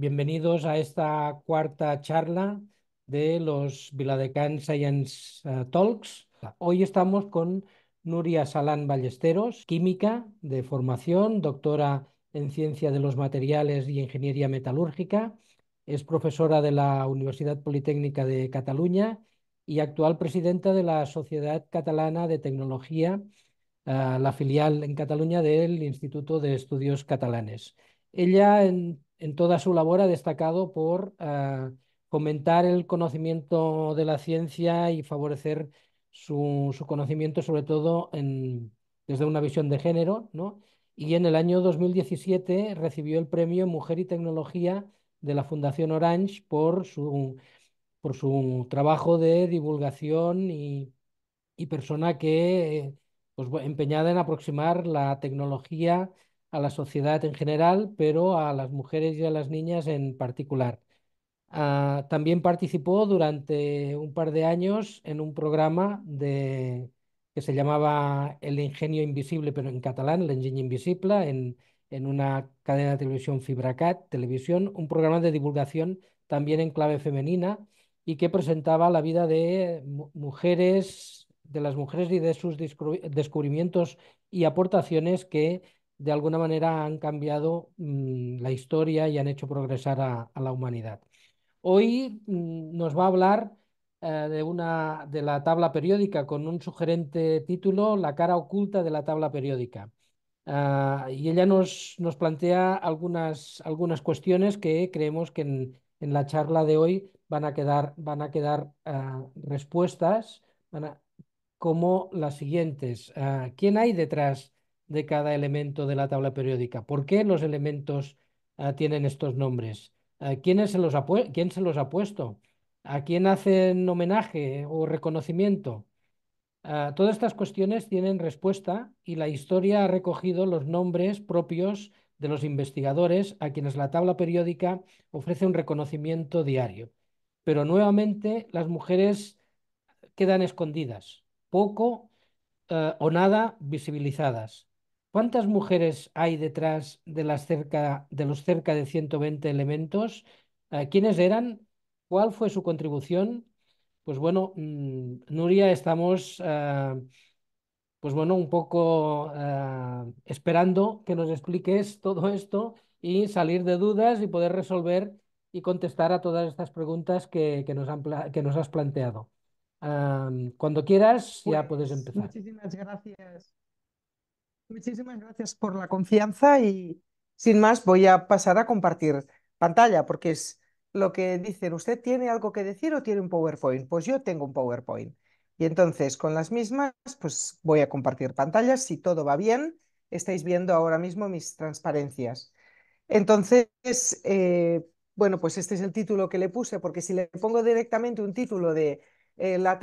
Bienvenidos a esta cuarta charla de los Viladecan Science eh, Talks. Hoy estamos con Nuria Salán Ballesteros, química de formación, doctora en ciencia de los materiales y ingeniería metalúrgica. Es profesora de la Universidad Politécnica de Cataluña y actual presidenta de la Sociedad Catalana de Tecnología, eh, la filial en Cataluña del Instituto de Estudios Catalanes. Ella en en toda su labor ha destacado por comentar ah, el conocimiento de la ciencia y favorecer su, conocimiento, sobre todo en, desde una visión de género, Y en el año 2017 recibió el premio Mujer y Tecnología de la Fundación Orange por su, por su trabajo de divulgación y, y persona que pues, empeñada en aproximar la tecnología a la sociedad en general, pero a las mujeres y a las niñas en particular. Ah, también participó durante un par de años en un programa que se llamaba El Ingenio Invisible, pero en catalán, El Ingenio Invisible, en, en una cadena de televisión Fibracat, televisión, un programa de divulgación también en clave femenina y que presentaba la vida de mujeres, de las mujeres y de sus descubrimientos y aportaciones que de alguna manera han cambiado mm, la historia y han hecho progresar a, la humanidad. Hoy mm, nos va a hablar eh, de, una, de la tabla periódica con un sugerente título, La cara oculta de la tabla periódica. Ah, y ella nos, nos plantea algunas, algunas cuestiones que creemos que en, la charla de hoy van a quedar, van a quedar ah, respuestas como las siguientes. Ah, ¿Quién hay detrás de cada elemento de la tabla periódica? ¿Por qué los elementos ah, tienen estos nombres? Ah, ¿quién, se los ha ¿Quién se los ha puesto? ¿A quién hacen homenaje o reconocimiento? Ah, todas estas cuestiones tienen respuesta y la historia ha recogido los nombres propios de los investigadores a quienes la tabla periódica ofrece un reconocimiento diario. Pero nuevamente las mujeres quedan escondidas, poco o nada visibilizadas. ¿Cuántas mujeres hay detrás de, las cerca, de los cerca de 120 elementos? Eh, ¿Quiénes eran? ¿Cuál fue su contribución? Pues bueno, mm, Nuria, estamos eh, pues bueno, un poco eh, esperando que nos expliques todo esto y salir de dudas y poder resolver y contestar a todas estas preguntas que, nos, que nos has planteado. cuando quieras, ya pues puedes empezar. Muchísimas gracias. Muchísimas gracias por la confianza y sin más voy a pasar a compartir pantalla porque es lo que dicen, ¿usted tiene algo que decir o tiene un PowerPoint? Pues yo tengo un PowerPoint. Y entonces con las mismas pues voy a compartir pantallas si todo va bien. Estáis viendo ahora mismo mis transparencias. Entonces, eh, bueno, pues este es el título que le puse porque si le pongo directamente un título de eh, la,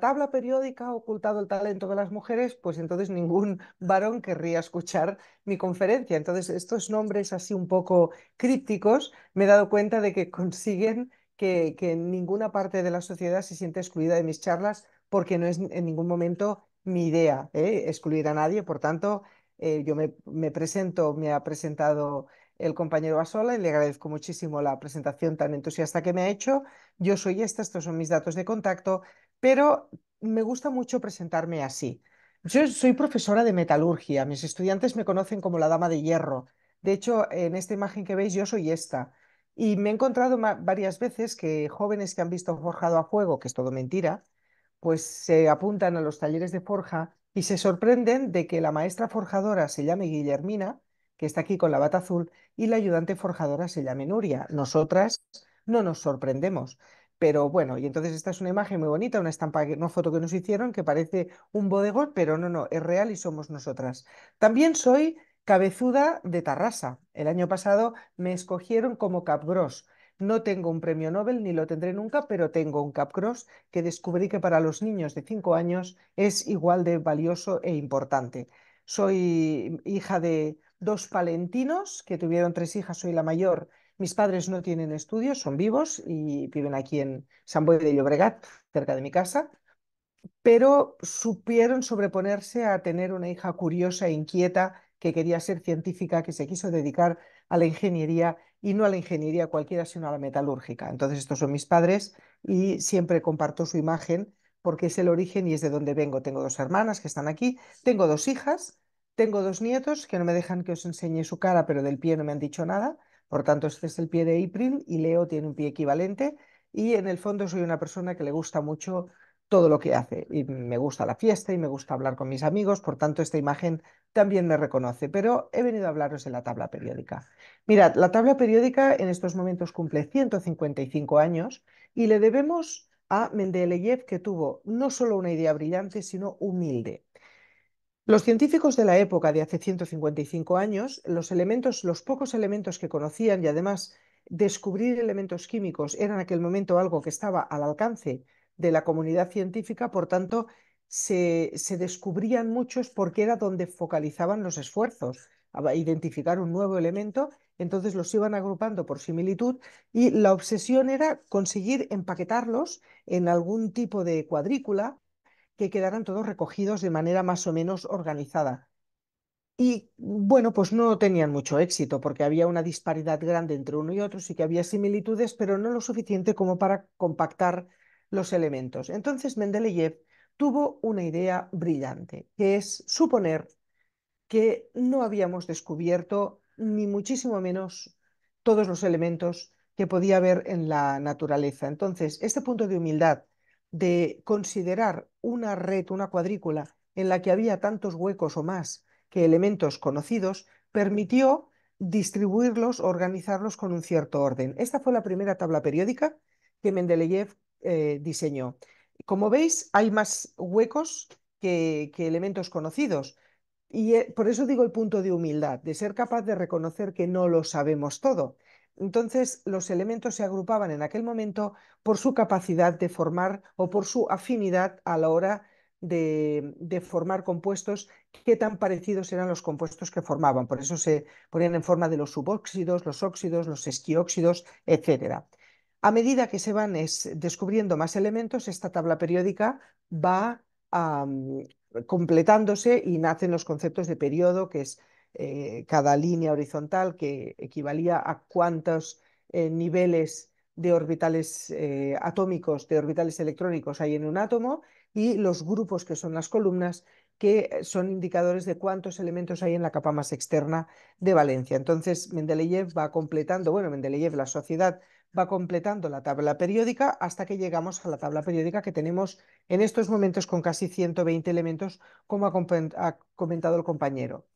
tabla periódica ha ocultado el talento de las mujeres, pues entonces ningún varón querría escuchar mi conferencia. Entonces, estos nombres así un poco crípticos, me he dado cuenta de que consiguen que, ninguna parte de la sociedad se sienta excluida de mis charlas porque no es en ningún momento mi idea ¿eh? excluir a nadie. Por tanto, eh, yo me, presento, me ha presentado el compañero Basola, y le agradezco muchísimo la presentación tan entusiasta que me ha hecho. Yo soy esta, estos son mis datos de contacto, pero me gusta mucho presentarme así. Yo soy profesora de metalurgia, mis estudiantes me conocen como la dama de hierro. De hecho, en esta imagen que veis yo soy esta. Y me he encontrado varias veces que jóvenes que han visto forjado a fuego, que es todo mentira, pues se apuntan a los talleres de forja y se sorprenden de que la maestra forjadora se llame Guillermina que está aquí con la bata azul, y la ayudante forjadora se llama Nuria. Nosotras no nos sorprendemos. Pero bueno, y entonces esta es una imagen muy bonita, una estampa, una foto que nos hicieron que parece un bodegón, pero no, no, es real y somos nosotras. También soy cabezuda de Tarrasa. El año pasado me escogieron como Cap Gros. No tengo un premio Nobel ni lo tendré nunca, pero tengo un Cap Gros que descubrí que para los niños de 5 años es igual de valioso e importante. Soy hija de dos palentinos que tuvieron tres hijas, soy la mayor. Mis padres no tienen estudios, son vivos y viven aquí en San Boy de Llobregat, cerca de mi casa, pero supieron sobreponerse a tener una hija curiosa e inquieta que quería ser científica, que se quiso dedicar a la ingeniería y no a la ingeniería cualquiera, sino a la metalúrgica. Entonces, estos son mis padres y siempre comparto su imagen porque es el origen y es de donde vengo. Tengo dos hermanas que están aquí, tengo dos hijas tengo dos nietos que no me dejan que os enseñe su cara, pero del pie no me han dicho nada. Por tanto, este es el pie de April y Leo tiene un pie equivalente. Y en el fondo soy una persona que le gusta mucho todo lo que hace. Y me gusta la fiesta y me gusta hablar con mis amigos, por tanto esta imagen también me reconoce. Pero he venido a hablaros de la tabla periódica. Mirad, la tabla periódica en estos momentos cumple 155 años y le debemos a Mendeleyev que tuvo no solo una idea brillante, sino humilde. Los científicos de la época de hace 155 años, los elementos, los pocos elementos que conocían y además descubrir elementos químicos era en aquel momento algo que estaba al alcance de la comunidad científica, por tanto, se, se descubrían muchos porque era donde focalizaban los esfuerzos, a identificar un nuevo elemento, entonces los iban agrupando por similitud y la obsesión era conseguir empaquetarlos en algún tipo de cuadrícula que quedaran todos recogidos de manera más o menos organizada. Y bueno, pues no tenían mucho éxito porque había una disparidad grande entre uno y otro, sí que había similitudes, pero no lo suficiente como para compactar los elementos. Entonces Mendeleev tuvo una idea brillante, que es suponer que no habíamos descubierto ni muchísimo menos todos los elementos que podía haber en la naturaleza. Entonces, este punto de humildad de considerar una red, una cuadrícula, en la que había tantos huecos o más que elementos conocidos, permitió distribuirlos, organizarlos con un cierto orden. Esta fue la primera tabla periódica que Mendeleev eh, diseñó. Como veis, hay más huecos que, elementos conocidos. Y eh, por eso digo el punto de humildad, de ser capaz de reconocer que no lo sabemos todo entonces, los elementos se agrupaban en aquel momento por su capacidad de formar o por su afinidad a la hora de, formar compuestos que tan parecidos eran los compuestos que formaban. Por eso se ponían en forma de los subóxidos, los óxidos, los esquióxidos, etc. A medida que se van descubriendo más elementos, esta tabla periódica va completándose y nacen los conceptos de periodo, que es eh, cada línea horizontal, que equivalía a cuántos eh, niveles de orbitales eh, atómicos, de orbitales electrónicos hay en un átomo, y los grupos, que son las columnas, que son indicadores de cuántos elementos hay en la capa más externa de valencia. Entonces, Mendeleev va completando, bueno, Mendeleev, la sociedad, va completando la tabla periódica hasta que llegamos a la tabla periódica que tenemos en estos momentos con casi 120 elementos, como ha comentado el compañero.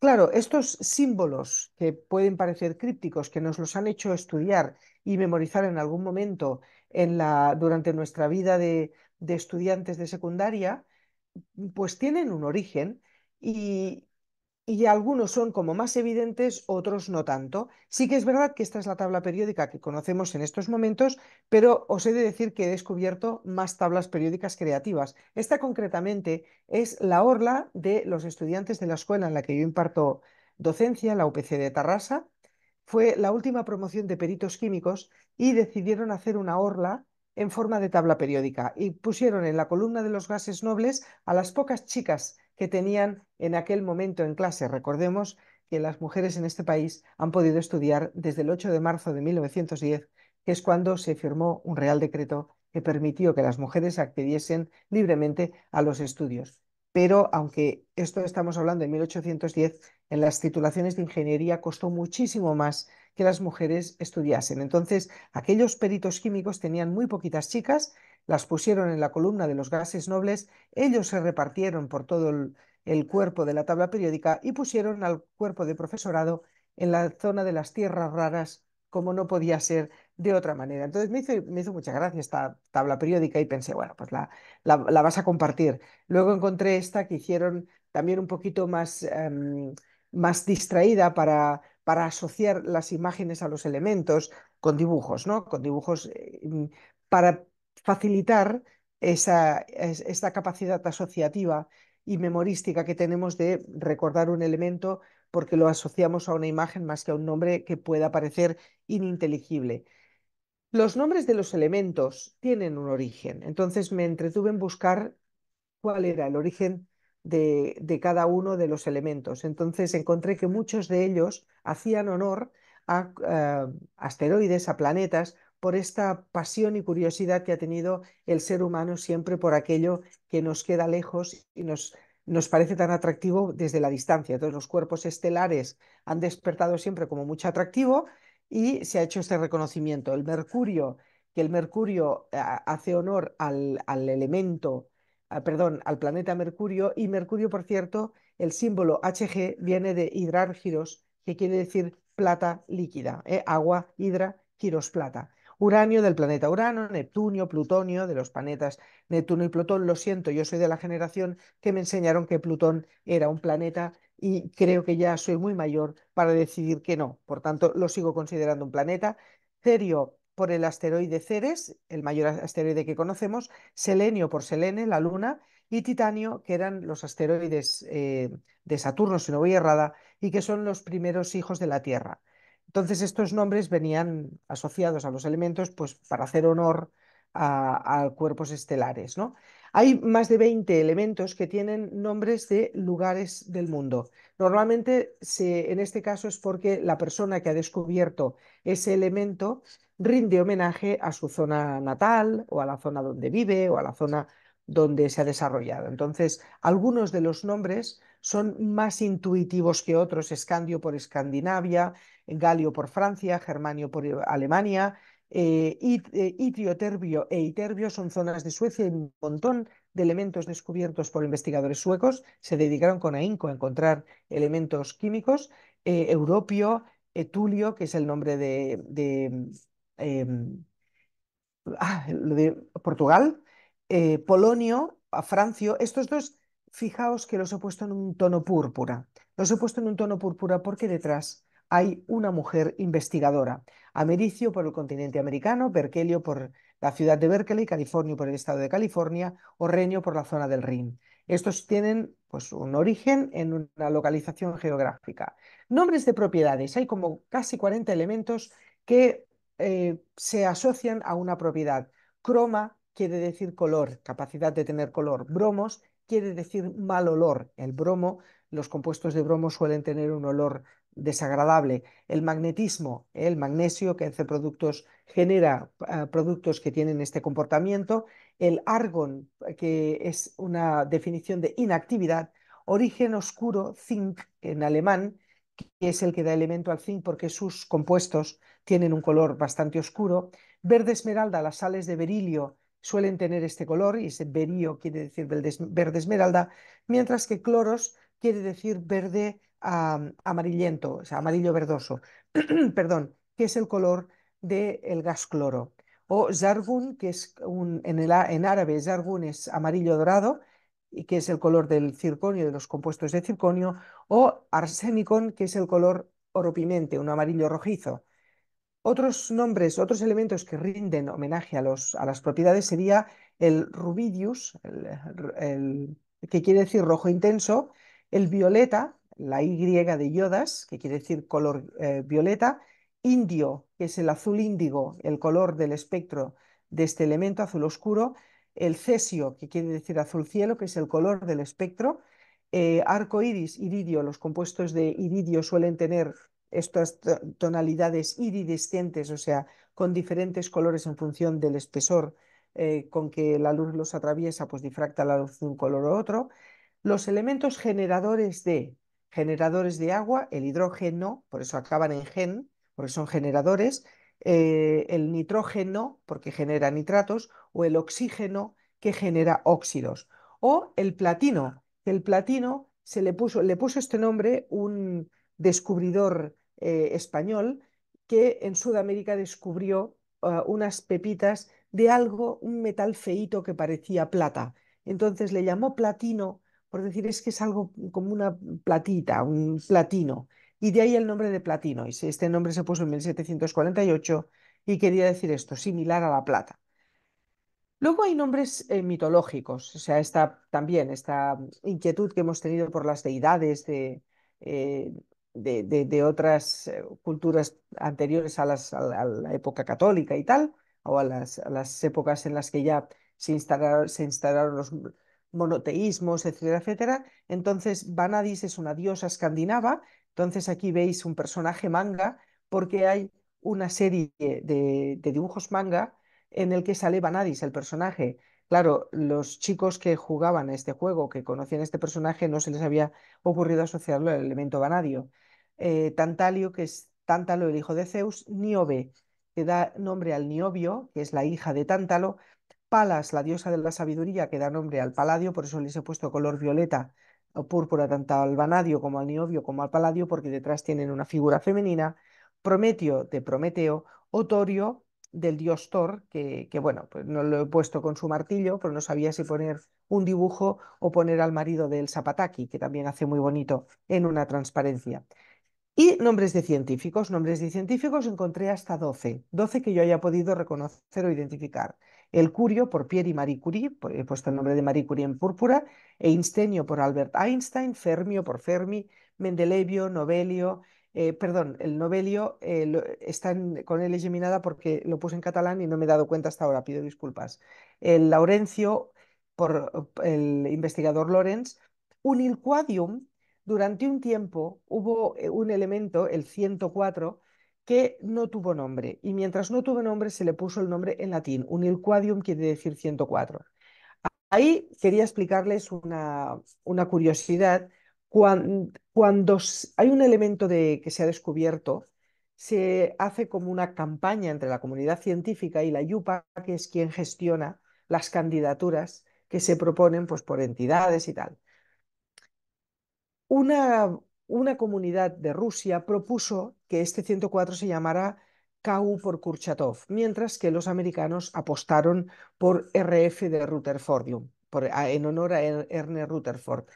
Claro, estos símbolos que pueden parecer crípticos, que nos los han hecho estudiar y memorizar en algún momento en la, durante nuestra vida de, de estudiantes de secundaria, pues tienen un origen y, y algunos son como más evidentes, otros no tanto. Sí que es verdad que esta es la tabla periódica que conocemos en estos momentos, pero os he de decir que he descubierto más tablas periódicas creativas. Esta concretamente es la orla de los estudiantes de la escuela en la que yo imparto docencia, la UPC de Tarrasa. Fue la última promoción de peritos químicos y decidieron hacer una orla en forma de tabla periódica y pusieron en la columna de los gases nobles a las pocas chicas que tenían en aquel momento en clase. Recordemos que las mujeres en este país han podido estudiar desde el 8 de marzo de 1910, que es cuando se firmó un Real Decreto que permitió que las mujeres accediesen libremente a los estudios. Pero aunque esto estamos hablando de 1810, en las titulaciones de ingeniería costó muchísimo más que las mujeres estudiasen. Entonces, aquellos peritos químicos tenían muy poquitas chicas las pusieron en la columna de los gases nobles, ellos se repartieron por todo el, cuerpo de la tabla periódica y pusieron al cuerpo de profesorado en la zona de las tierras raras, como no podía ser de otra manera. Entonces me hizo, me hizo mucha gracia esta tabla periódica y pensé, bueno, pues la, la, vas a compartir. Luego encontré esta que hicieron también un poquito más, em, más distraída para, para asociar las imágenes a los elementos con dibujos, ¿no? Con dibujos eh, para facilitar esa, capacidad asociativa y memorística que tenemos de recordar un elemento porque lo asociamos a una imagen más que a un nombre que pueda parecer ininteligible. Los nombres de los elementos tienen un origen, entonces me entretuve en buscar cuál era el origen de, cada uno de los elementos. Entonces encontré que muchos de ellos hacían honor a eh, asteroides, a planetas por esta pasión y curiosidad que ha tenido el ser humano siempre por aquello que nos queda lejos y nos, nos parece tan atractivo desde la distancia. Entonces los cuerpos estelares han despertado siempre como mucho atractivo y se ha hecho este reconocimiento. El mercurio, que el mercurio ah, hace honor al, elemento, ah, perdón, al planeta Mercurio y Mercurio, por cierto, el símbolo HG viene de hidrar que quiere decir plata líquida, ¿eh? agua, hidra, giros, plata. Uranio del planeta Urano, Neptunio, Plutonio, de los planetas Neptuno y Plutón. Lo siento, yo soy de la generación que me enseñaron que Plutón era un planeta y creo que ya soy muy mayor para decidir que no. Por tanto, lo sigo considerando un planeta. Cerio por el asteroide Ceres, el mayor asteroide que conocemos, Selenio por Selene, la Luna, y Titanio, que eran los asteroides eh, de Saturno, si no voy errada, y que son los primeros hijos de la Tierra. Entonces estos nombres venían asociados a los elementos pues, para hacer honor a, cuerpos estelares. ¿no? Hay más de 20 elementos que tienen nombres de lugares del mundo. Normalmente, en este caso, es porque la persona que ha descubierto ese elemento rinde homenaje a su zona natal o a la zona donde vive o a la zona donde se ha desarrollado. Entonces, algunos de los nombres son más intuitivos que otros, Escandio por Escandinavia, Galio por Francia, Germanio por Alemania, eh, eh Terbio e Iterbio son zonas de Suecia y un montón de elementos descubiertos por investigadores suecos. Se dedicaron con ahínco a encontrar elementos químicos. Eh, Europio, Etulio, que es el nombre de, de, em, ah, de Portugal, eh, Polonio, Francio. Estos dos, fijaos que los he puesto en un tono púrpura. Los he puesto en un tono púrpura porque detrás hay una mujer investigadora. Americio por el continente americano, Berkelio por la ciudad de Berkeley, California por el estado de California, o Reño por la zona del Rin. Estos tienen pues, un origen en una localización geográfica. Nombres de propiedades. Hay como casi 40 elementos que eh, se asocian a una propiedad. Croma quiere decir color, capacidad de tener color. Bromos quiere decir mal olor. El bromo, los compuestos de bromo suelen tener un olor desagradable. El magnetismo, el magnesio que hace productos, genera eh, productos que tienen este comportamiento. El argon, eh, que es una definición de inactividad. Origen oscuro, zinc en alemán, que es el que da elemento al zinc porque sus compuestos tienen un color bastante oscuro. Verde esmeralda, las sales de berilio suelen tener este color y ese berilio quiere decir verde esmeralda, mientras que cloros quiere decir verde amarillento, o sea, amarillo verdoso, perdón, que es el color del gas cloro. O zargun, que es un, en, el, árabe, zargun es amarillo dorado, y que es el color del circonio, de los compuestos de circonio, o arsenicon, que es el color oropimente, un amarillo rojizo. Otros nombres, otros elementos que rinden homenaje a, los, a las propiedades sería el rubidius, el, que quiere decir rojo intenso, el violeta, la Y de yodas, que quiere decir color eh, violeta, indio, que es el azul índigo, el color del espectro de este elemento azul oscuro, el cesio, que quiere decir azul cielo, que es el color del espectro, eh, arco iris, iridio, los compuestos de iridio suelen tener estas tonalidades iridescentes, o sea, con diferentes colores en función del espesor eh, con que la luz los atraviesa, pues difracta la luz de un color u otro. Los elementos generadores de generadores de agua, el hidrógeno, por eso acaban en gen, porque son generadores, eh, el nitrógeno, porque genera nitratos, o el oxígeno, que genera óxidos, o el platino, el platino se le puso, este nombre un descubridor eh, español que en Sudamérica descubrió eh, unas pepitas de algo, un metal feíto que parecía plata. Entonces le llamó platino por decir, es que es algo como una platita, un platino. Y de ahí el nombre de platino. Y este nombre se puso en 1748 y quería decir esto, similar a la plata. Luego hay nombres eh, mitológicos, o sea, esta, también esta inquietud que hemos tenido por las deidades de, eh, otras eh, culturas anteriores a, la época católica y tal, o a las, épocas en las que ya se instalaron, se instalaron los, monoteísmos, etcétera, etcétera. Entonces, Vanadis es una diosa escandinava. Entonces, aquí veis un personaje manga, porque hay una serie de, dibujos manga en el que sale Vanadis, el personaje. Claro, los chicos que jugaban a este juego, que conocían este personaje, no se les había ocurrido asociarlo al elemento vanadio. Eh, Tantalio, que es Tántalo, el hijo de Zeus, Niobe, que da nombre al Niobio, que es la hija de Tántalo. Palas, la diosa de la sabiduría, que da nombre al paladio, por eso les he puesto color violeta o púrpura tanto al vanadio como al niobio como al paladio, porque detrás tienen una figura femenina, Prometeo de Prometeo, Otorio del dios Thor, que, bueno, pues no lo he puesto con su martillo, pero no sabía si poner un dibujo o poner al marido del Zapataki, que también hace muy bonito en una transparencia. Y nombres de científicos. Nombres de científicos encontré hasta 12, 12 que yo haya podido reconocer o identificar. El curio por Pierre y Marie Curie, he puesto el nombre de Marie Curie en púrpura, e Einsteinio por Albert Einstein, Fermio por Fermi, Mendelevio, Nobelio, eh, perdón, el Nobelio eh, está con él porque lo puse en catalán y no me he dado cuenta hasta ahora, pido disculpas. El Laurencio por el investigador Lorenz, un durante un tiempo hubo eh, un elemento, el 104, que no tuvo nombre y mientras no tuvo nombre se le puso el nombre en latín. Unilquadium quiere decir 104. Ahí quería explicarles una, curiosidad. Cuando, cuando, hay un elemento de, que se ha descubierto, se hace como una campaña entre la comunidad científica y la IUPA, que es quien gestiona las candidaturas que se proponen pues, por entidades y tal. Una, una comunidad de Rusia propuso que este 104 se llamara KU por Kurchatov, mientras que los americanos apostaron por RF de Rutherfordium, en honor a er, Erne Rutherford.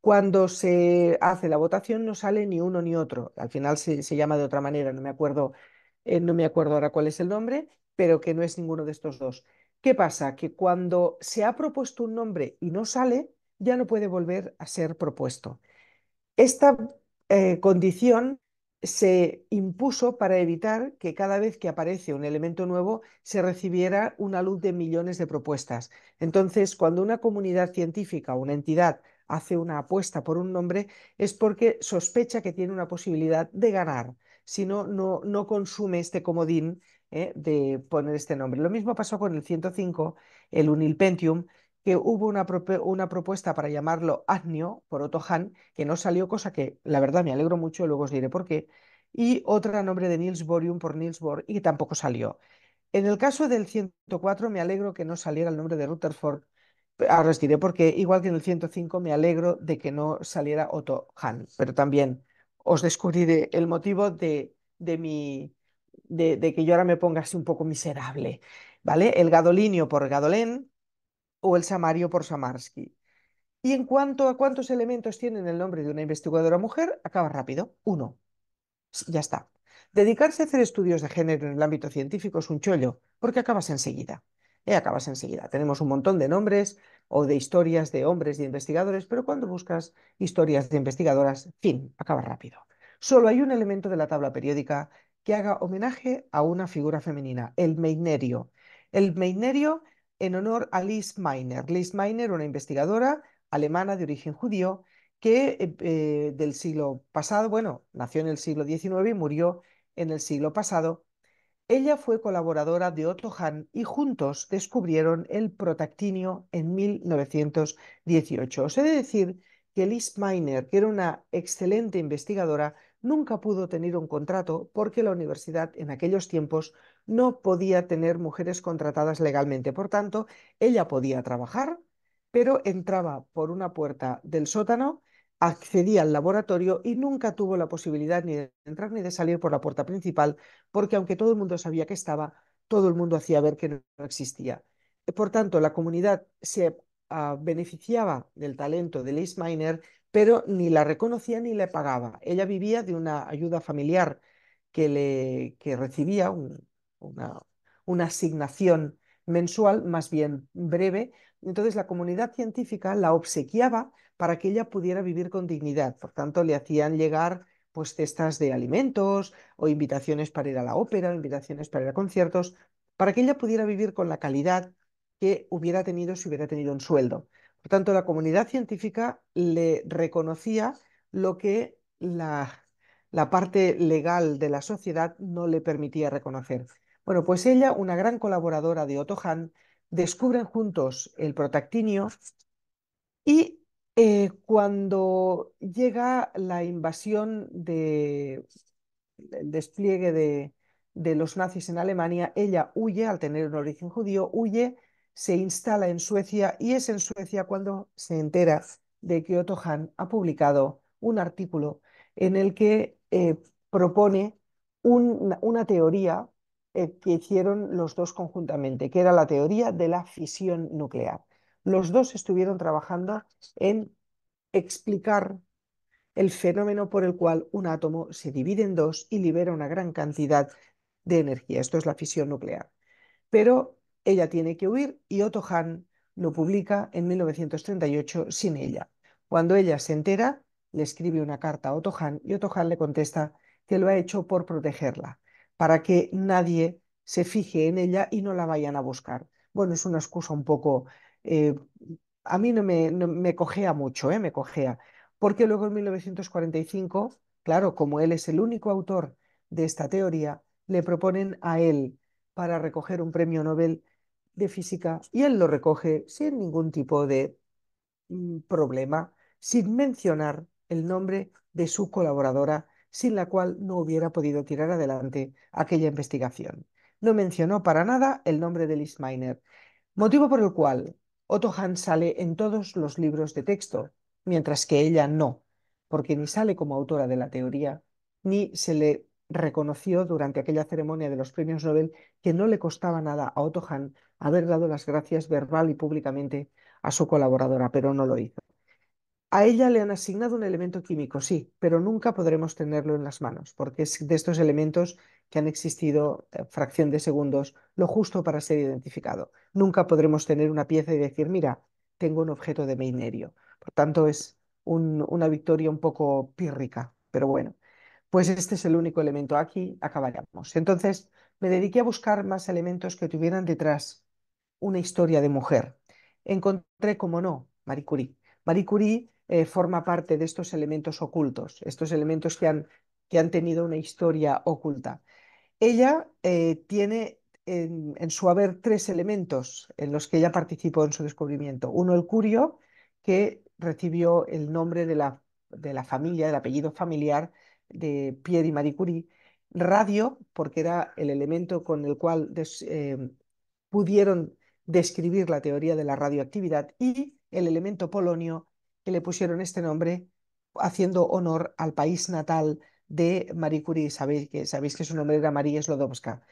Cuando se hace la votación no sale ni uno ni otro, al final se, llama de otra manera, no me, acuerdo, eh, no me acuerdo ahora cuál es el nombre, pero que no es ninguno de estos dos. ¿Qué pasa? Que cuando se ha propuesto un nombre y no sale, ya no puede volver a ser propuesto. Esta eh, condición se impuso para evitar que cada vez que aparece un elemento nuevo se recibiera una luz de millones de propuestas. Entonces, cuando una comunidad científica o una entidad hace una apuesta por un nombre, es porque sospecha que tiene una posibilidad de ganar. Si no, no, consume este comodín eh, de poner este nombre. Lo mismo pasó con el 105, el Unilpentium, que hubo una, una propuesta para llamarlo Agnio por Otto Han que no salió, cosa que la verdad me alegro mucho, luego os diré por qué, y otra nombre de Niels Borium por Niels Bohr, y que tampoco salió. En el caso del 104 me alegro que no saliera el nombre de Rutherford, ahora os diré por qué, igual que en el 105 me alegro de que no saliera Otto Han pero también os descubriré el motivo de, de mi... De, que yo ahora me ponga así un poco miserable, ¿vale? El gadolinio por Gadolén, o el samario por Samarsky. Y en cuanto a cuántos elementos tienen el nombre de una investigadora mujer, acaba rápido. Uno. Ya está. Dedicarse a hacer estudios de género en el ámbito científico es un chollo, porque acabas enseguida. Eh, acabas enseguida. Tenemos un montón de nombres o de historias de hombres y investigadores, pero cuando buscas historias de investigadoras, fin, acaba rápido. Solo hay un elemento de la tabla periódica que haga homenaje a una figura femenina, el meinerio. El meinerio en honor a Lis Miner, Lis Meiner, una investigadora alemana de origen judío, que eh, eh, del siglo pasado, bueno, nació en el siglo XIX y murió en el siglo pasado. Ella fue colaboradora de Otto Hahn y juntos descubrieron el protactinio en 1918. Os he de decir que Lis Miner, que era una excelente investigadora, nunca pudo tener un contrato porque la universidad en aquellos tiempos no podía tener mujeres contratadas legalmente. Por tanto, ella podía trabajar, pero entraba por una puerta del sótano, accedía al laboratorio y nunca tuvo la posibilidad ni de entrar ni de salir por la puerta principal, porque aunque todo el mundo sabía que estaba, todo el mundo hacía ver que no existía. Por tanto, la comunidad se ah, beneficiaba del talento de Liz Miner, pero ni la reconocía ni le pagaba. Ella vivía de una ayuda familiar que, le, que recibía, un, una, asignación mensual, más bien breve. Entonces la comunidad científica la obsequiaba para que ella pudiera vivir con dignidad. Por tanto, le hacían llegar pues cestas de alimentos o invitaciones para ir a la ópera, invitaciones para ir a conciertos, para que ella pudiera vivir con la calidad que hubiera tenido si hubiera tenido un sueldo. Por tanto, la comunidad científica le reconocía lo que la, la parte legal de la sociedad no le permitía reconocer. Bueno, pues ella, una gran colaboradora de Otto Hahn, descubren juntos el protactinio y eh, cuando llega la invasión de despliegue de, los nazis en Alemania, ella huye, al tener un origen judío, huye, se instala en Suecia y es en Suecia cuando se entera de que Otto Hahn ha publicado un artículo en el que eh, propone una teoría eh, que hicieron los dos conjuntamente, que era la teoría de la fisión nuclear. Los dos estuvieron trabajando en explicar el fenómeno por el cual un átomo se divide en dos y libera una gran cantidad de energía. Esto es la fisión nuclear. Pero ella tiene que huir y Otto Hahn lo publica en 1938 sin ella. Cuando ella se entera, le escribe una carta a Otto Hahn y Otto Hahn le contesta que lo ha hecho por protegerla, para que nadie se fije en ella y no la vayan a buscar. Bueno, es una excusa un poco... Eh, a mí no me, cogea me cojea mucho, eh, me cojea, porque luego en 1945, claro, como él es el único autor de esta teoría, le proponen a él para recoger un premio Nobel de física y él lo recoge sin ningún tipo de mm, problema, sin mencionar el nombre de su colaboradora sin la cual no hubiera podido tirar adelante aquella investigación. No mencionó para nada el nombre de Liz Miner, motivo por el cual Otto Hahn sale en todos los libros de texto, mientras que ella no, porque ni sale como autora de la teoría, ni se le reconoció durante aquella ceremonia de los premios Nobel que no le costaba nada a Otto Hahn haber dado las gracias verbal y públicamente a su colaboradora, pero no lo hizo. A ella le han asignado un elemento químico, sí, pero nunca podremos tenerlo en las manos, porque es de estos elementos que han existido eh, fracción de segundos, lo justo para ser identificado. Nunca podremos tener una pieza y decir, mira, tengo un objeto de meinerio. Por tanto, es una victoria un poco pírrica, pero bueno, pues este es el único elemento. Aquí acabaríamos. Entonces, me dediqué a buscar más elementos que tuvieran detrás una historia de mujer. Encontré, como no, Marie Curie. Marie Curie eh, forma parte de estos elementos ocultos, estos elementos que han, que han tenido una historia oculta. Ella eh, tiene en, su haber tres elementos en los que ella participó en su descubrimiento. Uno, el curio, que recibió el nombre de la, familia, del apellido familiar de Pierre y Marie Curie. Radio, porque era el elemento con el cual eh, pudieron describir la teoría de la radioactividad. Y el elemento polonio, que le pusieron este nombre haciendo honor al país natal de Marie Curie. Sabéis que, sabéis que su nombre era María Slodowska.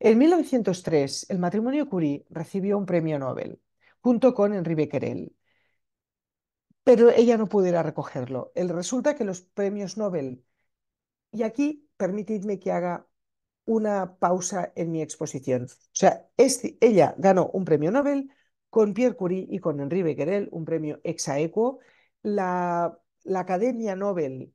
En 1903, el matrimonio Curie recibió un premio Nobel junto con Henri Becquerel, pero ella no pudiera recogerlo. El resulta que los premios Nobel, y aquí permitidme que haga una pausa en mi exposición. O sea, ella ganó un premio Nobel con Pierre Curie y con Henri Becquerel, un premio exaequo, la, la Academia Nobel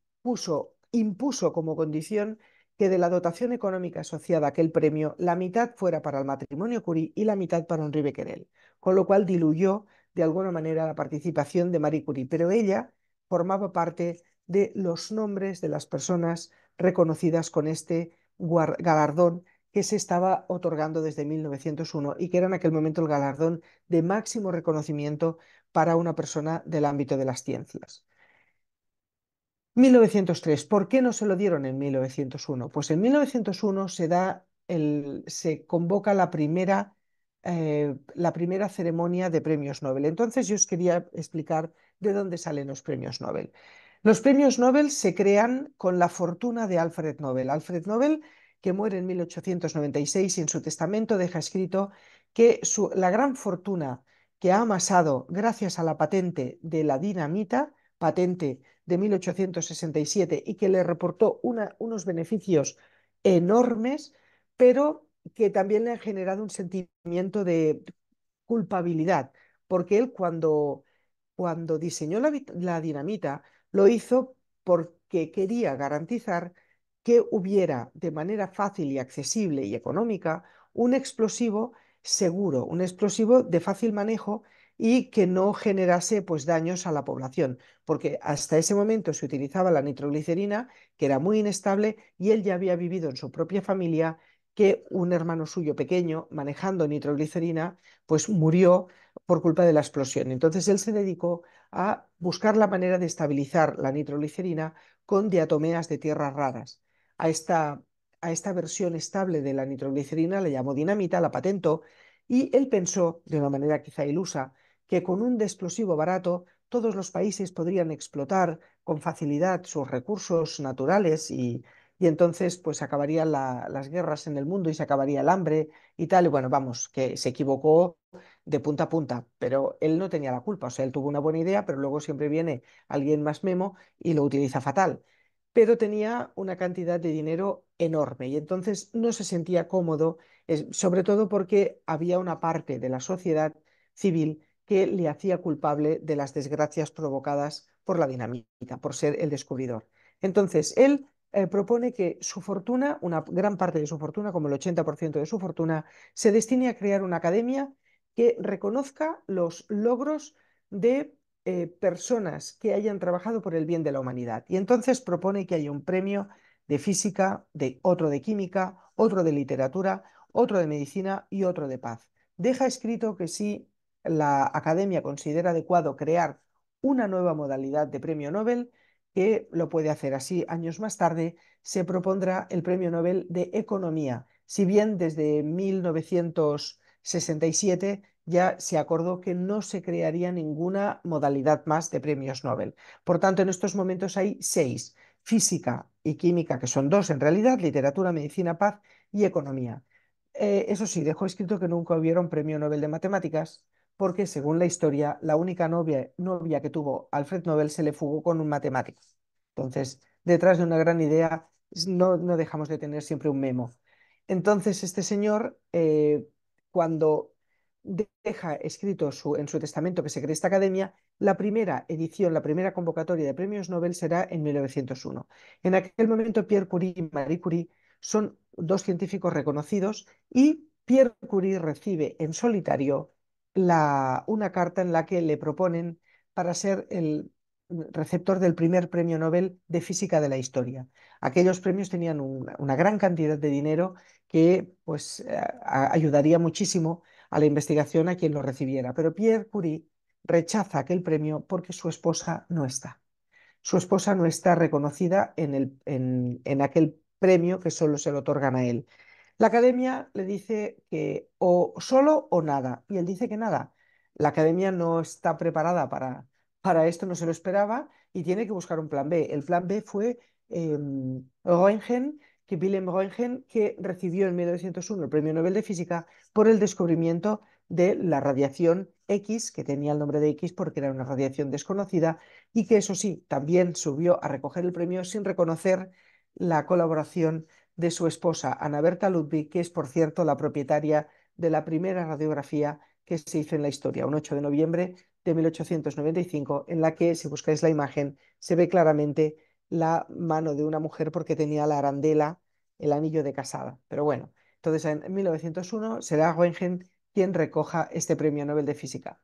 impuso como condición que de la dotación económica asociada a aquel premio, la mitad fuera para el matrimonio Curie y la mitad para Henri Becquerel, con lo cual diluyó de alguna manera la participación de Marie Curie, pero ella formaba parte de los nombres de las personas reconocidas con este galardón que se estaba otorgando desde 1901 y que era en aquel momento el galardón de máximo reconocimiento para una persona del ámbito de las ciencias. 1903. ¿Por qué no se lo dieron en 1901? Pues en 1901 se, da el, se convoca la primera, eh, la primera ceremonia de premios Nobel. Entonces yo os quería explicar de dónde salen los premios Nobel. Los premios Nobel se crean con la fortuna de Alfred Nobel. Alfred Nobel que muere en 1896 y en su testamento deja escrito que la gran fortuna que ha amasado gracias a la patente de la dinamita, patente de 1867 y que le reportó unos beneficios enormes, pero que también le ha generado un sentimiento de culpabilidad, porque él cuando, cuando diseñó la dinamita lo hizo porque quería garantizar que hubiera de manera fácil y accesible y económica un explosivo seguro, un explosivo de fácil manejo y que no generase pues daños a la población, porque hasta ese momento se utilizaba la nitroglicerina, que era muy inestable y él ya había vivido en su propia familia que un hermano suyo pequeño manejando nitroglicerina pues murió por culpa de la explosión. Entonces él se dedicó a buscar la manera de estabilizar la nitroglicerina con diatomeas de tierras raras a esta, versión estable de la nitroglicerina, le llamó dinamita, la patentó, y él pensó, de una manera quizá ilusa, que con un explosivo barato todos los países podrían explotar con facilidad sus recursos naturales y, entonces pues acabarían las guerras en el mundo y se acabaría el hambre y tal. Y bueno, vamos, que se equivocó de punta a punta, pero él no tenía la culpa, o sea, él tuvo una buena idea, pero luego siempre viene alguien más memo y lo utiliza fatal pero tenía una cantidad de dinero enorme y entonces no se sentía cómodo, sobre todo porque había una parte de la sociedad civil que le hacía culpable de las desgracias provocadas por la dinamita, por ser el descubridor. Entonces, él eh, propone que su fortuna, una gran parte de su fortuna, como el 80% de su fortuna, se destine a crear una academia que reconozca los logros de eh, personas que hayan trabajado por el bien de la humanidad. Y entonces propone que haya un premio de física, de otro de química, otro de literatura, otro de medicina y otro de paz. Deja escrito que si la academia considera adecuado crear una nueva modalidad de premio Nobel, que lo puede hacer así años más tarde, se propondrá el premio Nobel de Economía, si bien desde 1967 ya se acordó que no se crearía ninguna modalidad más de premios Nobel. Por tanto, en estos momentos hay seis, física y química, que son dos en realidad, literatura, medicina, paz y economía. Eh, eso sí, dejó escrito que nunca hubiera un premio Nobel de matemáticas, porque según la historia, la única novia, novia que tuvo Alfred Nobel se le fugó con un matemático. Entonces, detrás de una gran idea, no, dejamos de tener siempre un memo. Entonces, este señor, eh, cuando deja escrito en su testamento que se cree esta academia, la primera edición, la primera convocatoria de premios Nobel será en 1901. En aquel momento Pierre Curie y Marie Curie son dos científicos reconocidos y Pierre Curie recibe en solitario una carta en la que le proponen para ser el receptor del primer premio Nobel de física de la historia. Aquellos premios tenían una, gran cantidad de dinero que pues, eh, ayudaría muchísimo a la investigación a quien lo recibiera. Pero Pierre Curie rechaza aquel premio porque su esposa no está. Su esposa no está reconocida en, el, en, en aquel premio que solo se le otorgan a él. La academia le dice que o solo o nada, y él dice que nada. La academia no está preparada para, para esto, no se lo esperaba, y tiene que buscar un plan B. El plan B fue eh, Wilhelm Roentgen, que recibió en 1901 el Premio Nobel de Física por el descubrimiento de la radiación X, que tenía el nombre de X porque era una radiación desconocida, y que eso sí, también subió a recoger el premio sin reconocer la colaboración de su esposa, Ana Berta Ludwig, que es, por cierto, la propietaria de la primera radiografía que se hizo en la historia, un 8 de noviembre de 1895, en la que, si buscáis la imagen, se ve claramente la mano de una mujer porque tenía la arandela el anillo de casada. Pero bueno, entonces en 1901 será Wengen quien recoja este premio Nobel de Física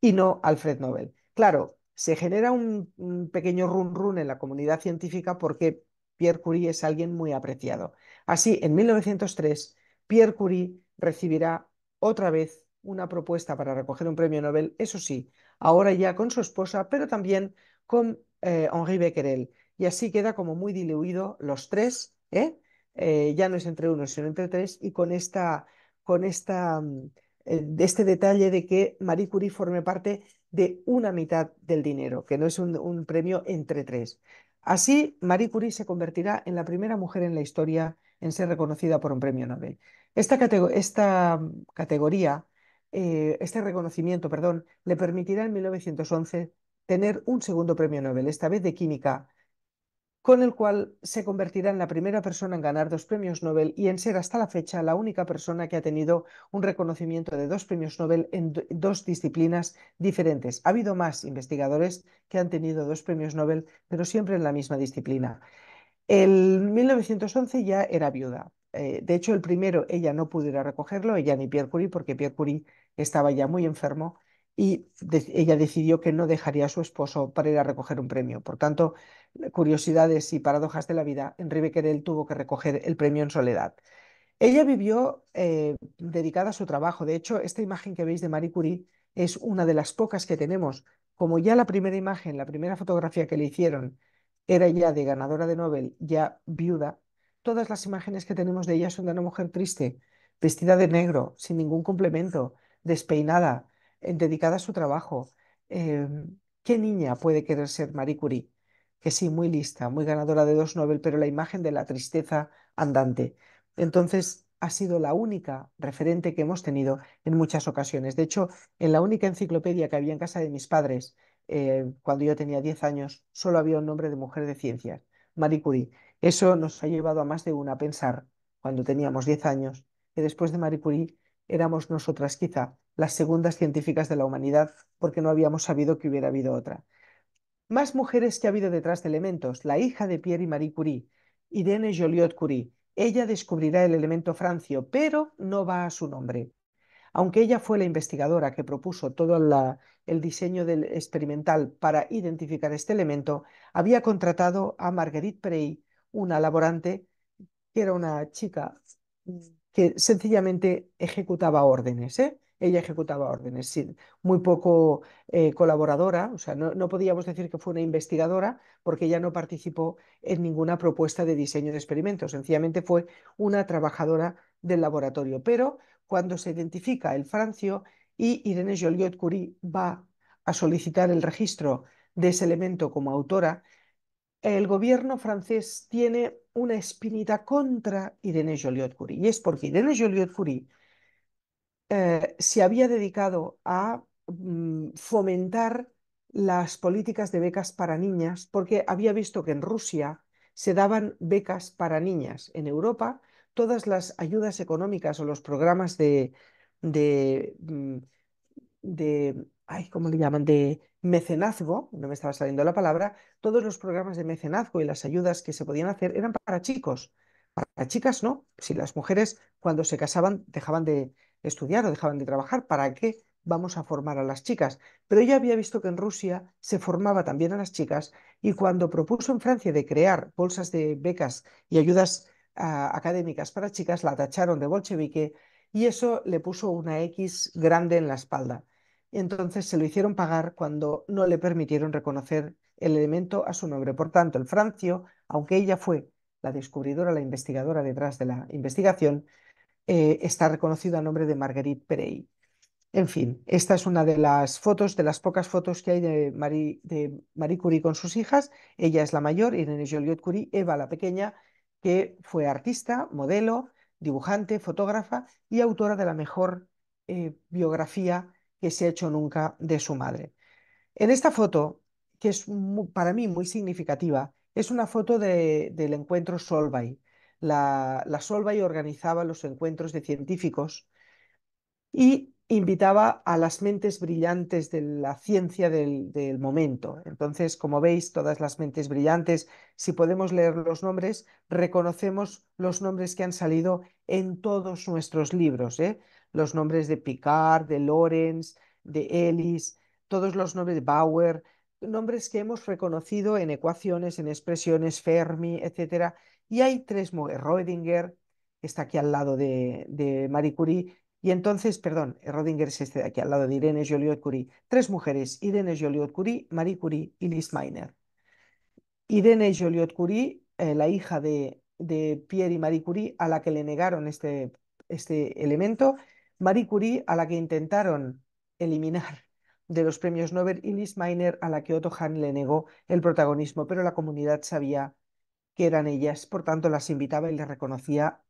y no Alfred Nobel. Claro, se genera un, pequeño run-run en la comunidad científica porque Pierre Curie es alguien muy apreciado. Así, en 1903, Pierre Curie recibirá otra vez una propuesta para recoger un premio Nobel, eso sí, ahora ya con su esposa, pero también con eh, Henri Becquerel. Y así queda como muy diluido los tres, ¿eh? Eh, ya no es entre uno, sino entre tres, y con, esta, con esta, mm, eh, este detalle de que Marie Curie forme parte de una mitad del dinero, que no es un, premio entre tres. Así, Marie Curie se convertirá en la primera mujer en la historia en ser reconocida por un premio Nobel. Esta, mm, categoría, eh, este reconocimiento, perdón, le permitirá en 1911 tener un segundo premio Nobel, esta vez de química, con el cual se convertirá en la primera persona en ganar dos premios Nobel y en ser hasta la fecha la única persona que ha tenido un reconocimiento de dos premios Nobel en dos disciplinas diferentes. Ha habido más investigadores que han tenido dos premios Nobel, pero siempre en la misma disciplina. En 1911 ya era viuda. Eh, de hecho, el primero ella no pudiera recogerlo, ella ni Pierre Curie, porque Pierre Curie estaba ya muy enfermo y ella decidió que no dejaría a su esposo para ir a recoger un premio. Por tanto, curiosidades y paradojas de la vida, Enrique Querel tuvo que recoger el premio en soledad. Ella vivió eh, dedicada a su trabajo. De hecho, esta imagen que veis de Marie Curie es una de las pocas que tenemos. Como ya la primera imagen, la primera fotografía que le hicieron era ya de ganadora de Nobel, ya viuda, todas las imágenes que tenemos de ella son de una mujer triste, vestida de negro, sin ningún complemento, despeinada, dedicada a su trabajo. Em, ¿Qué niña puede querer ser Marie Curie? Que sí, muy lista, muy ganadora de dos Nobel, pero la imagen de la tristeza andante. Entonces, ha sido la única referente que hemos tenido en muchas ocasiones. De hecho, en la única enciclopedia que había en casa de mis padres, eh, cuando yo tenía 10 años, solo había un nombre de mujer de ciencias, Marie Curie. Eso nos ha llevado a más de una a pensar, cuando teníamos 10 años, que después de Marie Curie éramos nosotras quizá las segundas científicas de la humanidad, porque no habíamos sabido que hubiera habido otra. Más mujeres que ha habido detrás de elementos. La hija de Pierre y Marie Curie, Irene Joliot Curie. Ella descubrirá el elemento francio, pero no va a su nombre. Aunque ella fue la investigadora que propuso todo el diseño del experimental para identificar este elemento, había contratado a Marguerite Prey, una laborante que era una chica que sencillamente ejecutaba órdenes. ¿eh? ella ejecutaba órdenes, sí, muy poco eh, colaboradora, o sea, no, no, podíamos decir que fue una investigadora porque ella no participó en ninguna propuesta de diseño de experimentos, sencillamente fue una trabajadora del laboratorio. Pero cuando se identifica el francio y Irene Joliot-Curie va a solicitar el registro de ese elemento como autora, el gobierno francés tiene una espinita contra Irene Joliot-Curie, y es porque Irene Joliot-Curie eh, se había dedicado a mm, fomentar las políticas de becas para niñas, porque había visto que en Rusia se daban becas para niñas. En Europa, todas las ayudas económicas o los programas de, de, mm, de ¿cómo le llaman? De mecenazgo, no me estaba saliendo la palabra, todos los programas de mecenazgo y las ayudas que se podían hacer eran para chicos. Para chicas no, si las mujeres cuando se casaban dejaban de, estudiar o dejaban de trabajar, ¿para qué vamos a formar a las chicas? Pero ella había visto que en Rusia se formaba también a las chicas y cuando propuso en Francia de crear bolsas de becas y ayudas ah, académicas para chicas, la tacharon de bolchevique y eso le puso una X grande en la espalda. y Entonces se lo hicieron pagar cuando no le permitieron reconocer el elemento a su nombre. Por tanto, el francio, aunque ella fue la descubridora, la investigadora detrás de la investigación, eh, está reconocido a nombre de Marguerite Perey. En fin, esta es una de las fotos, de las pocas fotos que hay de Marie, Curie con sus hijas. Ella es la mayor, Irene Joliot Curie, Eva la pequeña, que fue artista, modelo, dibujante, fotógrafa y autora de la mejor eh, biografía que se ha hecho nunca de su madre. En esta foto, que es para mí muy significativa, es una foto del encuentro Solvay la, solva y organizaba los encuentros de científicos y invitaba a las mentes brillantes de la ciencia del, momento. Entonces, como veis, todas las mentes brillantes, si podemos leer los nombres, reconocemos los nombres que han salido en todos nuestros libros, ¿eh? los nombres de Picard, de Lorenz, de Ellis, todos los nombres de Bauer, nombres que hemos reconocido en ecuaciones, en expresiones, Fermi, etcétera, y hay tres mujeres, Rödinger, está aquí al lado de, Marie Curie, y entonces, perdón, Roedinger es este de aquí al lado de Irene Joliot Curie. Tres mujeres, Irene Joliot Curie, Marie Curie y Liz Miner. Irene Joliot Curie, eh, la hija de, Pierre y Marie Curie, a la que le negaron este, este elemento, Marie Curie, a la que intentaron eliminar de los premios Nobel, y Liz Miner, a la que Otto Hahn le negó el protagonismo, pero la comunidad sabía que eran ellas. Por tanto, las invitaba y les reconocía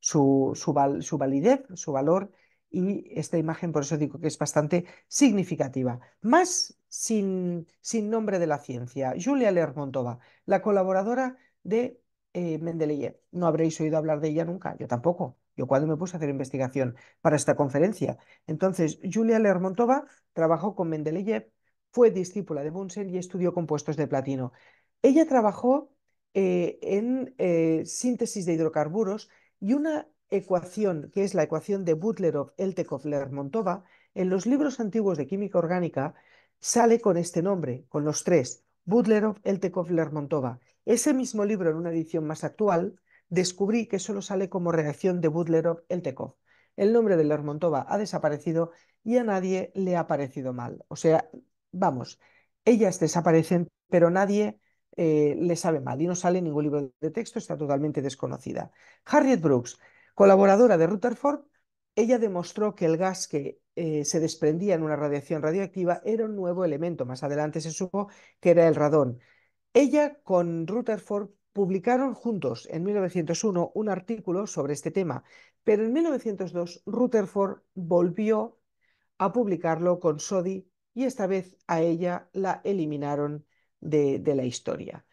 su, validez, su valor y esta imagen, por eso digo que es bastante significativa. Más sin, nombre de la ciencia, Julia Lermontova, la colaboradora de eh, Mendeleev. No habréis oído hablar de ella nunca, yo tampoco. Yo cuando me puse a hacer investigación para esta conferencia. Entonces, Julia Lermontova trabajó con Mendeleev, fue discípula de Bunsen y estudió compuestos de platino. Ella trabajó eh, en eh, síntesis de hidrocarburos y una ecuación, que es la ecuación de Butlerov, Eltekov, Lermontova, en los libros antiguos de química orgánica sale con este nombre, con los tres, Butlerov, Eltekov, Lermontova. Ese mismo libro, en una edición más actual, descubrí que solo sale como reacción de Butlerov, Eltekov. El nombre de Lermontova ha desaparecido y a nadie le ha parecido mal. O sea, vamos, ellas desaparecen, pero nadie eh, le sabe mal y no sale ningún libro de texto, está totalmente desconocida. Harriet Brooks, colaboradora de Rutherford, ella demostró que el gas que eh, se desprendía en una radiación radioactiva era un nuevo elemento. Más adelante se supo que era el radón. Ella con Rutherford publicaron juntos en 1901 un artículo sobre este tema, pero en 1902 Rutherford volvió a publicarlo con Sodi y esta vez a ella la eliminaron de, la historia.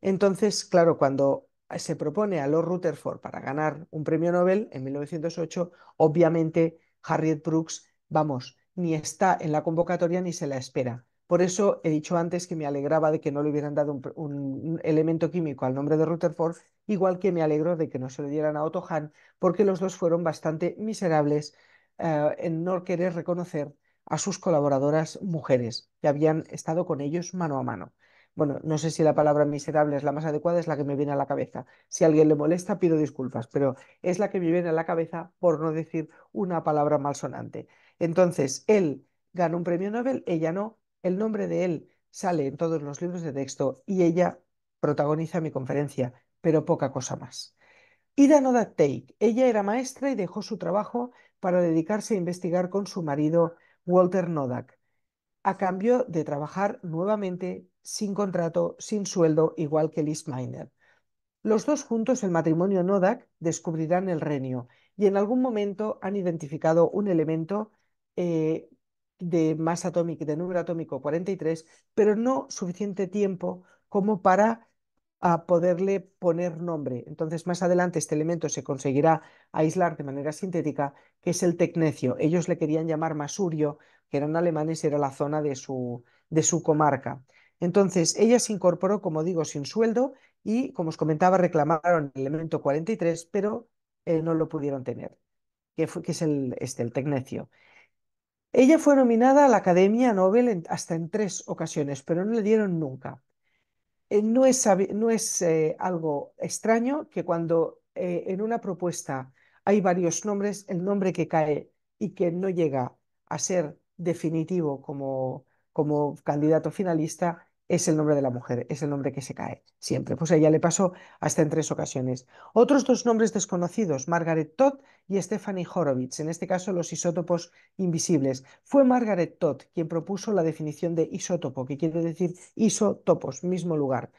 Entonces, claro, cuando se propone a Lord Rutherford para ganar un premio Nobel en 1908, obviamente Harriet Brooks, vamos, ni está en la convocatoria ni se la espera. Por eso he dicho antes que me alegraba de que no le hubieran dado un, elemento químico al nombre de Rutherford, igual que me alegro de que no se lo dieran a Otto Hahn, porque los dos fueron bastante miserables eh, en no querer reconocer a sus colaboradoras mujeres que habían estado con ellos mano a mano bueno, no sé si la palabra miserable es la más adecuada, es la que me viene a la cabeza. Si a alguien le molesta, pido disculpas, pero es la que me viene a la cabeza por no decir una palabra malsonante. Entonces, él ganó un premio Nobel, ella no, el nombre de él sale en todos los libros de texto y ella protagoniza mi conferencia, pero poca cosa más. Ida Nodak Take, ella era maestra y dejó su trabajo para dedicarse a investigar con su marido Walter Nodak, a cambio de trabajar nuevamente sin contrato, sin sueldo, igual que Liz Miner. Los dos juntos, el matrimonio Nodak, descubrirán el renio y en algún momento han identificado un elemento eh, de masa atómica, de número atómico 43, pero no suficiente tiempo como para ah, poderle poner nombre. Entonces, más adelante este elemento se conseguirá aislar de manera sintética, que es el tecnecio. Ellos le querían llamar masurio, que eran alemanes, y era la zona de su, de su comarca. Entonces, ella se incorporó, como digo, sin sueldo y, como os comentaba, reclamaron el elemento 43, pero eh, no lo pudieron tener, que, es este, el, tecnecio. Ella fue nominada a la Academia Nobel hasta en tres ocasiones, pero no le dieron nunca. Eh, no es, eh, algo extraño que cuando en una propuesta hay varios nombres, el nombre que cae y que no llega a ser definitivo como, como candidato finalista es el nombre de la mujer, es el nombre que se cae siempre. Pues a ella le pasó hasta en tres ocasiones. Otros dos nombres desconocidos, Margaret Todd y Stephanie Horowitz, en este caso los isótopos invisibles. Fue Margaret Todd quien propuso la definición de isótopo, que quiere decir isótopos, mismo lugar,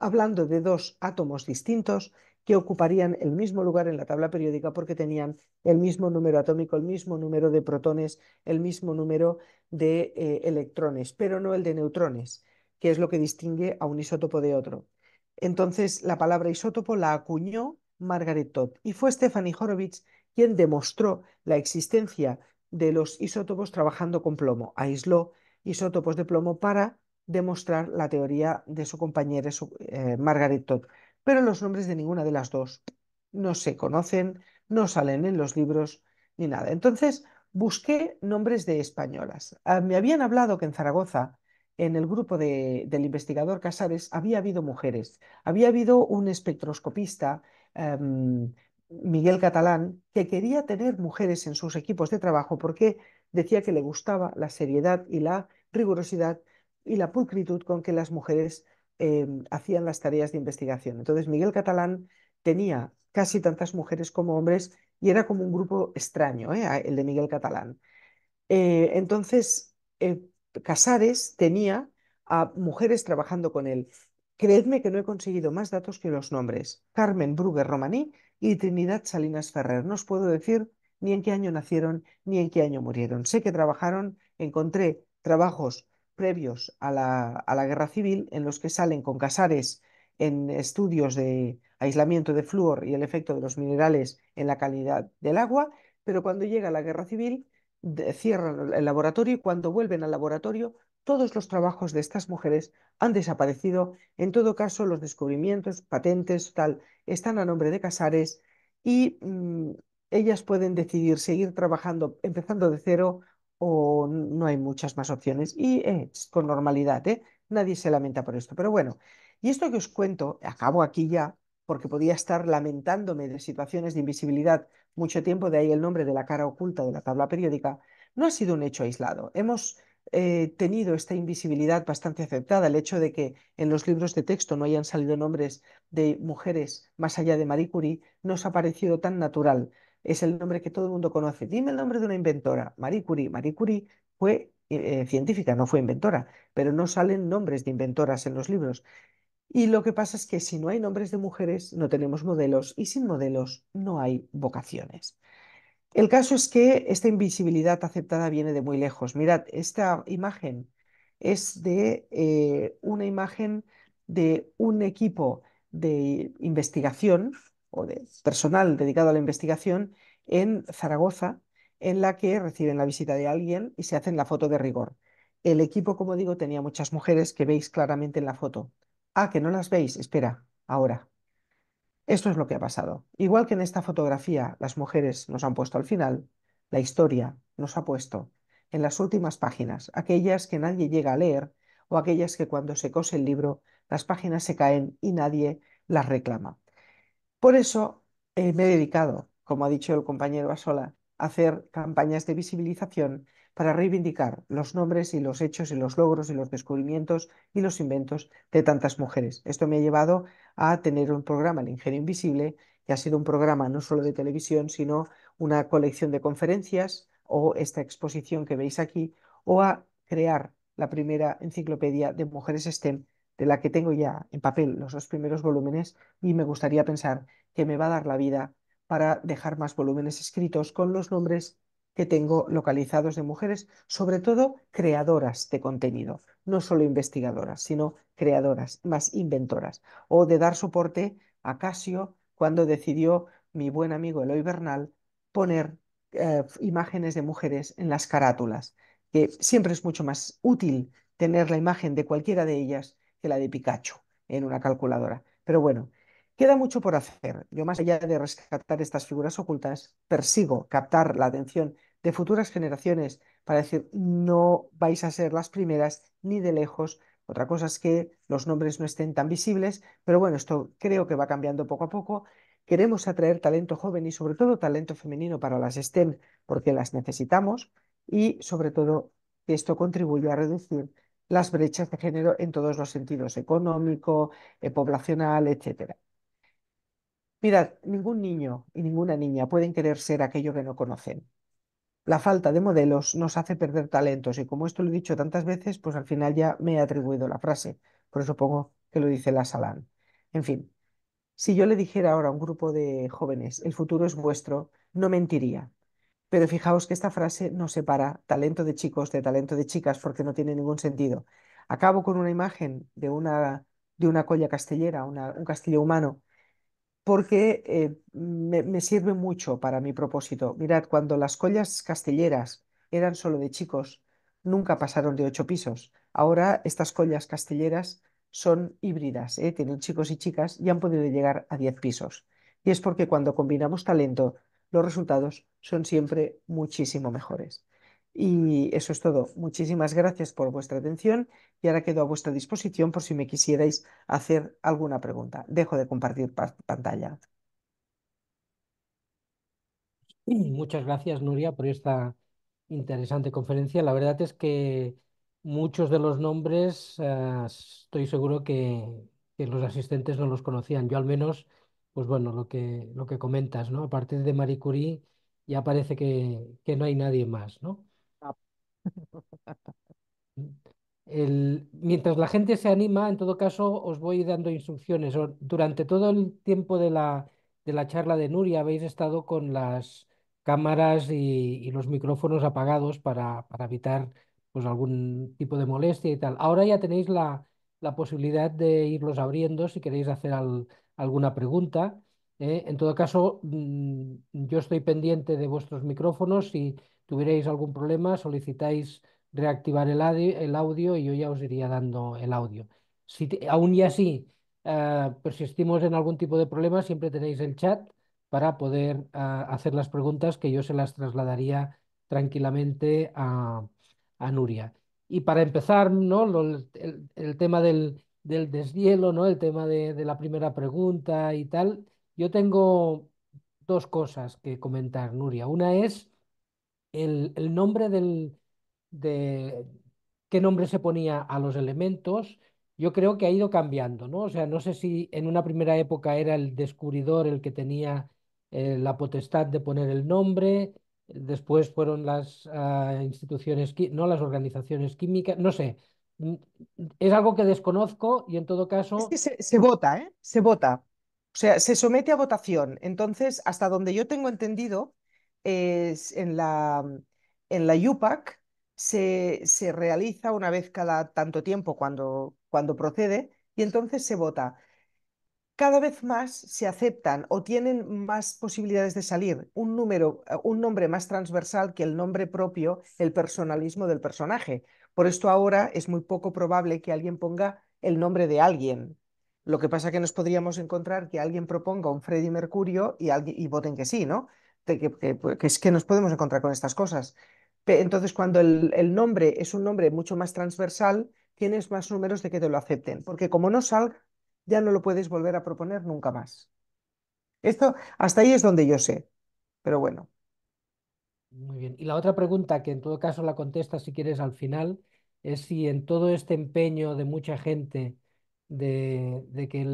hablando de dos átomos distintos que ocuparían el mismo lugar en la tabla periódica porque tenían el mismo número atómico, el mismo número de protones, el mismo número de eh, electrones, pero no el de neutrones que es lo que distingue a un isótopo de otro. Entonces, la palabra isótopo la acuñó Margaret Todd y fue Stephanie Horowitz quien demostró la existencia de los isótopos trabajando con plomo. Aisló isótopos de plomo para demostrar la teoría de su compañera eh, Margaret Todd. Pero los nombres de ninguna de las dos no se conocen, no salen en los libros ni nada. Entonces busqué nombres de españolas. Ah, me habían hablado que en Zaragoza en el grupo del investigador Casares había habido mujeres, había habido un espectroscopista, em, Miguel Catalán, que quería tener mujeres en sus equipos de trabajo porque decía que le gustaba la seriedad y la rigurosidad y la pulcritud con que las mujeres em, hacían las tareas de investigación. Entonces, Miguel Catalán tenía casi tantas mujeres como hombres y era como un grupo extraño, ¿eh? el de Miguel Catalán. Eh, entonces, eh, Casares tenía a mujeres trabajando con él. Creedme que no he conseguido más datos que los nombres. Carmen Brugger Romaní y Trinidad Salinas Ferrer. No os puedo decir ni en qué año nacieron ni en qué año murieron. Sé que trabajaron, encontré trabajos previos a la, a la guerra civil en los que salen con Casares en estudios de aislamiento de flúor y el efecto de los minerales en la calidad del agua, pero cuando llega la guerra civil cierran el laboratorio y cuando vuelven al laboratorio, todos los trabajos de estas mujeres han desaparecido. En todo caso, los descubrimientos, patentes, tal, están a nombre de Casares y mm, ellas pueden decidir seguir trabajando empezando de cero o no hay muchas más opciones. Y es eh, con normalidad, ¿eh? nadie se lamenta por esto. Pero bueno, y esto que os cuento, acabo aquí ya, porque podía estar lamentándome de situaciones de invisibilidad mucho tiempo, de ahí el nombre de la cara oculta de la tabla periódica, no ha sido un hecho aislado. Hemos eh, tenido esta invisibilidad bastante aceptada, el hecho de que en los libros de texto no hayan salido nombres de mujeres más allá de Marie Curie, nos ha parecido tan natural. Es el nombre que todo el mundo conoce. Dime el nombre de una inventora, Marie Curie. Marie Curie fue eh, eh, científica, no fue inventora, pero no salen nombres de inventoras en los libros. Y lo que pasa es que si no hay nombres de mujeres, no tenemos modelos y sin modelos no hay vocaciones. El caso es que esta invisibilidad aceptada viene de muy lejos. Mirad, esta imagen es de eh, una imagen de un equipo de investigación o de personal dedicado a la investigación en Zaragoza, en la que reciben la visita de alguien y se hacen la foto de rigor. El equipo, como digo, tenía muchas mujeres que veis claramente en la foto. Ah, que no las veis. Espera, ahora. Esto es lo que ha pasado. Igual que en esta fotografía las mujeres nos han puesto al final, la historia nos ha puesto en las últimas páginas, aquellas que nadie llega a leer o aquellas que cuando se cose el libro las páginas se caen y nadie las reclama. Por eso eh, me he dedicado, como ha dicho el compañero Asola, a hacer campañas de visibilización para reivindicar los nombres y los hechos y los logros y los descubrimientos y los inventos de tantas mujeres. Esto me ha llevado a tener un programa, El Ingenio Invisible, que ha sido un programa no solo de televisión, sino una colección de conferencias o esta exposición que veis aquí, o a crear la primera enciclopedia de mujeres STEM, de la que tengo ya en papel los dos primeros volúmenes, y me gustaría pensar que me va a dar la vida para dejar más volúmenes escritos con los nombres que tengo localizados de mujeres, sobre todo creadoras de contenido, no solo investigadoras, sino creadoras, más inventoras, o de dar soporte a Casio cuando decidió mi buen amigo Eloy Bernal poner eh, imágenes de mujeres en las carátulas, que siempre es mucho más útil tener la imagen de cualquiera de ellas que la de Pikachu en una calculadora. Pero bueno, Queda mucho por hacer. Yo, más allá de rescatar estas figuras ocultas, persigo captar la atención de futuras generaciones, para decir, no vais a ser las primeras ni de lejos. Otra cosa es que los nombres no estén tan visibles, pero bueno, esto creo que va cambiando poco a poco. Queremos atraer talento joven y sobre todo talento femenino para las STEM, porque las necesitamos y sobre todo esto contribuye a reducir las brechas de género en todos los sentidos, económico, eh, poblacional, etc. Mirad, ningún niño y ninguna niña pueden querer ser aquello que no conocen la falta de modelos nos hace perder talentos y como esto lo he dicho tantas veces, pues al final ya me he atribuido la frase. Por eso pongo que lo dice la Salán. En fin, si yo le dijera ahora a un grupo de jóvenes, el futuro es vuestro, no mentiría. Pero fijaos que esta frase no separa talento de chicos de talento de chicas porque no tiene ningún sentido. Acabo con una imagen de una, de una colla castellera, un castillo humano, porque eh, me, sirve mucho para mi propósito. Mirad, cuando las collas castelleras eran solo de chicos, nunca pasaron de ocho pisos. Ahora estas collas castelleras son híbridas, ¿eh? tienen chicos y chicas y han podido llegar a diez pisos. Y es porque cuando combinamos talento, los resultados son siempre muchísimo mejores. Y eso es todo. Muchísimas gracias por vuestra atención y ahora quedo a vuestra disposición por si me quisierais hacer alguna pregunta. Dejo de compartir pantalla. Muchas gracias, Nuria, por esta interesante conferencia. La verdad es que muchos de los nombres ah, estoy seguro que, los asistentes no los conocían. Yo al menos, pues bueno, lo que, lo que comentas, ¿no? A partir de Marie Curie ya parece que, que no hay nadie más, ¿no? mientras la gente se anima, en todo caso, os voy dando instrucciones. Durante todo el tiempo de la, charla de Nuria habéis estado con las cámaras y, los micrófonos apagados para, evitar pues, algún tipo de molestia y tal. Ahora ya tenéis la, posibilidad de irlos abriendo si queréis hacer alguna pregunta. ¿eh? en todo caso, mm, yo estoy pendiente de vuestros micrófonos. Si tuvierais algún problema, solicitáis reactivar el, audio, y yo ya os iría dando el audio. Si aún y así eh, persistimos en algún tipo de problema, siempre tenéis el chat para poder ah, hacer las preguntas que yo se las trasladaría tranquilamente a, Nuria. Y para empezar, el, tema del, del, deshielo, el tema de la primera pregunta y tal. Yo tengo dos cosas que comentar, Nuria. Una es el, nombre del, de qué nombre se ponía a los elementos. Yo creo que ha ido cambiando, ¿no? O sea, no sé si en una primera época era el descubridor el que tenía eh, la potestad de poner el nombre, después fueron las ah, instituciones, no las organizaciones químicas, no sé. Mm, es algo que desconozco y en todo caso... Es que se, se vota, ¿eh? Se vota. O sea, se somete a votación. Entonces, hasta donde yo tengo entendido, es en la, en UPAC se, se, realiza una vez cada tanto tiempo cuando, cuando procede y entonces se vota. Cada vez más se aceptan o tienen más posibilidades de salir un número, un nombre más transversal que el nombre propio, el personalismo del personaje. Por esto ahora es muy poco probable que alguien ponga el nombre de alguien, lo que pasa es que nos podríamos encontrar que alguien proponga un Freddy Mercurio y, alguien, y voten que sí, ¿no? Pues, que, es que nos podemos encontrar con estas cosas. Entonces, cuando el, nombre es un nombre mucho más transversal, tienes más números de que te lo acepten, porque como no salga, ya no lo puedes volver a proponer nunca más. Esto, hasta ahí es donde yo sé, pero bueno. Muy bien. Y la otra pregunta, que en todo caso la contestas si quieres al final, es si en todo este empeño de mucha gente de, que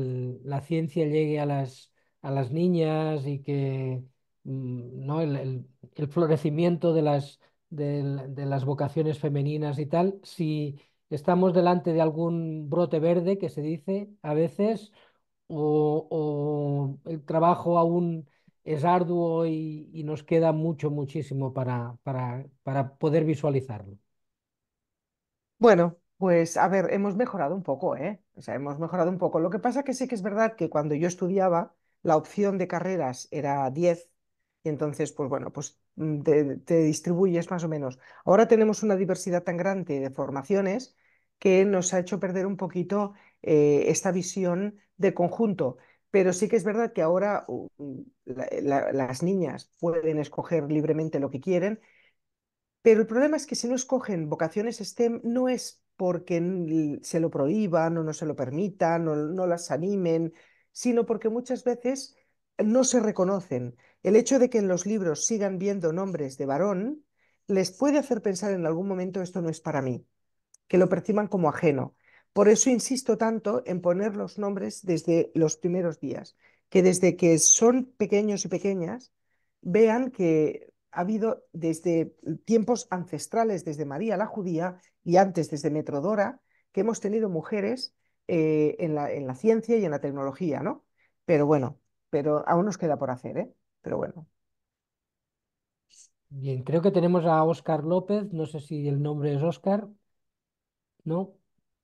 la ciencia llegue a las, a las niñas y que mm, ¿no? el, florecimiento de las, de, las vocaciones femeninas y tal, si estamos delante de algún brote verde que se dice a veces, o, el trabajo aún es arduo y, nos queda mucho, muchísimo para, para, para, poder visualizarlo. Bueno, pues a ver, hemos mejorado un poco, ¿eh? O hemos mejorado un poco. Lo que pasa que sí que es verdad que cuando yo estudiaba, la opción de carreras era 10 y entonces, pues bueno, pues mm, te, distribuyes más o menos. Ahora tenemos una diversidad tan grande de formaciones que nos ha hecho perder un poquito eh, esta visión de conjunto. Pero sí que es verdad que ahora mm, las niñas pueden escoger libremente lo que quieren, pero el problema es que si no escogen vocaciones STEM no es porque se lo prohíban o no se lo permitan o no las animen, sino porque muchas veces no se reconocen. El hecho de que en los libros sigan viendo nombres de varón les puede hacer pensar en algún momento esto no es para mí, que lo perciban como ajeno. Por eso insisto tanto en poner los nombres desde los primeros días, que desde que son pequeños y pequeñas vean que ha habido desde tiempos ancestrales, desde María la Judía y antes desde Metrodora, que hemos tenido mujeres eh, en, la, en, la, ciencia y en la tecnología, ¿no? Pero bueno, pero aún nos queda por hacer, ¿eh? Pero bueno. Bien, creo que tenemos a Óscar López, no sé si el nombre es Óscar, ¿no?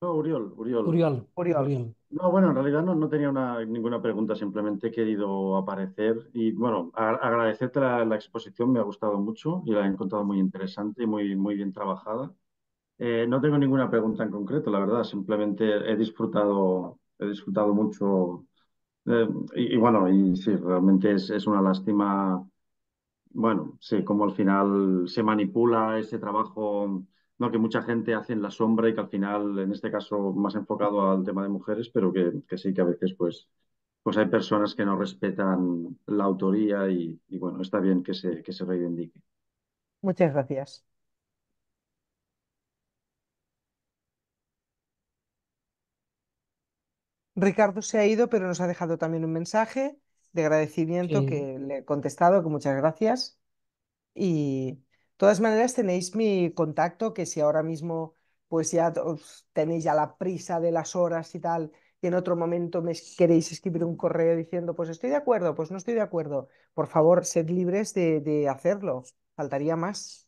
No, Uriol, Uriol. Uriol. Uriol. No, bueno, en realidad no, no tenía ninguna pregunta, simplemente he querido aparecer y, bueno, agradecerte la, exposición, me ha gustado mucho y la he encontrado muy interesante y muy, muy bien trabajada. Eh, no tengo ninguna pregunta en concreto, la verdad, simplemente he disfrutado, he disfrutado mucho eh, y, bueno, y sí, realmente es, una lástima, bueno, sí, como al final se manipula ese trabajo que mucha gente hace en la sombra y que al final, en este caso, más enfocado al tema de mujeres, pero que, sí que a veces pues, pues hay personas que no respetan la autoría y, bueno, está bien que se, que se reivindique. Muchas gracias. Ricardo se ha ido, pero nos ha dejado también un mensaje de agradecimiento que le he contestado, que muchas gracias. Y todas maneras, tenéis mi contacto, que si ahora mismo pues ya tenéis ya la prisa de las horas y tal, y en otro momento me queréis escribir un correo diciendo, pues estoy de acuerdo, pues no estoy de acuerdo, por favor, sed libres de, hacerlo, faltaría más.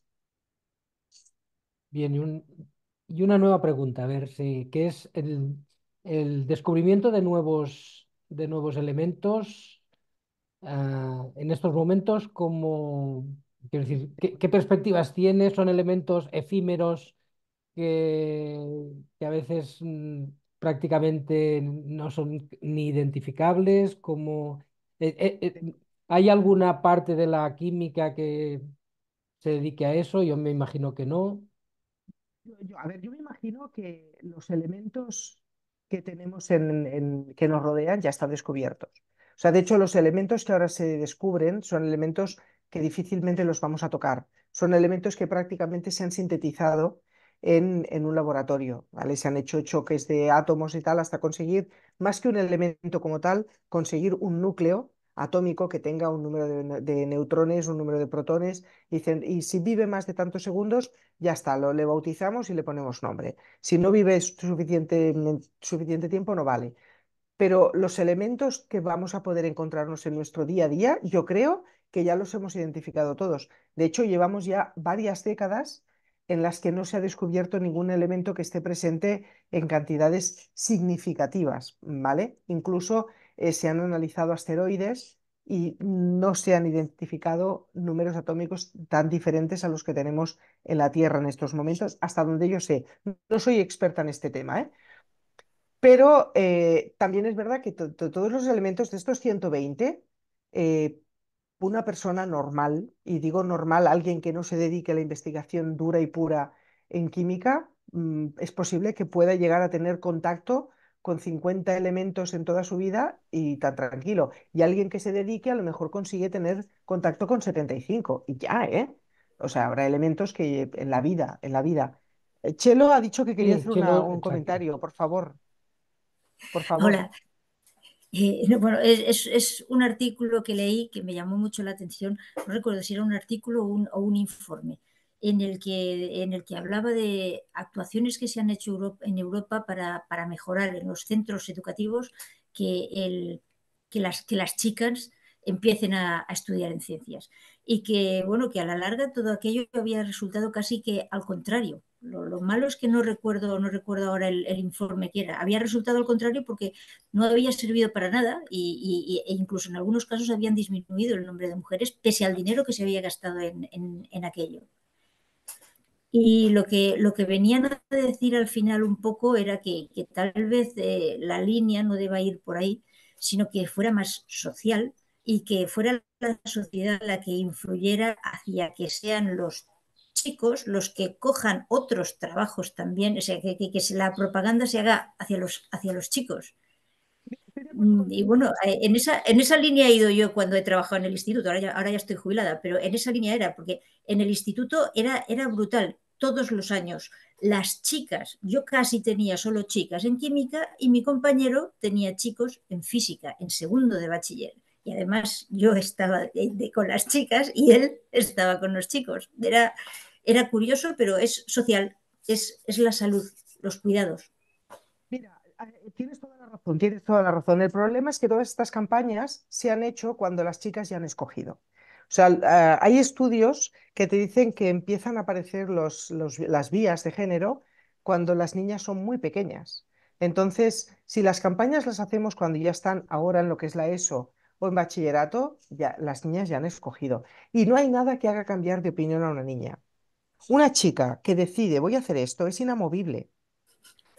Bien, y, una nueva pregunta, a ver si, ¿qué es el, descubrimiento de nuevos, de nuevos elementos ah, en estos momentos? como Quiero decir, ¿qué, perspectivas tiene? ¿Son elementos efímeros que, que a veces mm, prácticamente no son ni identificables? Como, eh, eh, eh, ¿Hay alguna parte de la química que se dedique a eso? Yo me imagino que no. a ver, yo me imagino que los elementos que tenemos en, que nos rodean ya están descubiertos. O sea, de hecho, los elementos que ahora se descubren son elementos que difícilmente los vamos a tocar. Son elementos que prácticamente se han sintetizado en, un laboratorio, Se han hecho choques de átomos y tal hasta conseguir, más que un elemento como tal, conseguir un núcleo atómico que tenga un número de, neutrones, un número de protones, y, y si vive más de tantos segundos, ya está, lo, le bautizamos y le ponemos nombre. Si no vive suficiente, suficiente tiempo, no vale. Pero los elementos que vamos a poder encontrarnos en nuestro día a día, yo creo que ya los hemos identificado todos. De hecho, llevamos ya varias décadas en las que no se ha descubierto ningún elemento que esté presente en cantidades significativas, ¿vale? Incluso eh, se han analizado asteroides y no se han identificado números atómicos tan diferentes a los que tenemos en la Tierra en estos momentos, hasta donde yo sé. No soy experta en este tema, ¿eh? Pero eh, también es verdad que todos los elementos de estos 120 una persona normal, y digo normal, alguien que no se dedique a la investigación dura y pura en química, mm, es posible que pueda llegar a tener contacto con 50 elementos en toda su vida y tan tranquilo. Y alguien que se dedique a lo mejor consigue tener contacto con 75 y ya, ¿eh? O sea, habrá elementos que en la vida, en la vida. Eh, Chelo ha dicho que quería hacer un comentario, por favor. Por favor. Hola, eh, bueno, es, un artículo que leí que me llamó mucho la atención, no recuerdo si era un artículo o un, informe, en el, que, en el que hablaba de actuaciones que se han hecho en Europa para, mejorar en los centros educativos que, las, que las chicas empiecen a, a, estudiar en ciencias. Y que, bueno, que a la larga todo aquello había resultado casi que al contrario, lo, malo es que no recuerdo, no recuerdo ahora el, informe que era. Había resultado al contrario porque no había servido para nada y, e incluso en algunos casos habían disminuido el nombre de mujeres pese al dinero que se había gastado en, aquello. Y lo que, lo que venían a decir al final un poco era que, tal vez eh, la línea no deba ir por ahí, sino que fuera más social y que fuera la sociedad la que influyera hacia que sean los chicos los que cojan otros trabajos también, o sea, que, la propaganda se haga hacia los, hacia los chicos. Mm, y bueno, eh, en esa, en esa línea he ido yo cuando he trabajado en el instituto, ahora ya, ahora ya estoy jubilada, pero en esa línea era, porque en el instituto era, era brutal, todos los años. Las chicas, yo casi tenía solo chicas en química y mi compañero tenía chicos en física, en segundo de bachiller y además yo estaba con las chicas y él estaba con los chicos. Era, era curioso, pero es social, es, la salud, los cuidados. Mira, eh, tienes toda la razón, tienes toda la razón. El problema es que todas estas campañas se han hecho cuando las chicas ya han escogido. O sea, eh, hay estudios que te dicen que empiezan a aparecer las vías de género cuando las niñas son muy pequeñas. Entonces, si las campañas las hacemos cuando ya están ahora en lo que es la ESO, o en bachillerato, ya, las niñas ya han escogido. Y no hay nada que haga cambiar de opinión a una niña. Una chica que decide voy a hacer esto es inamovible.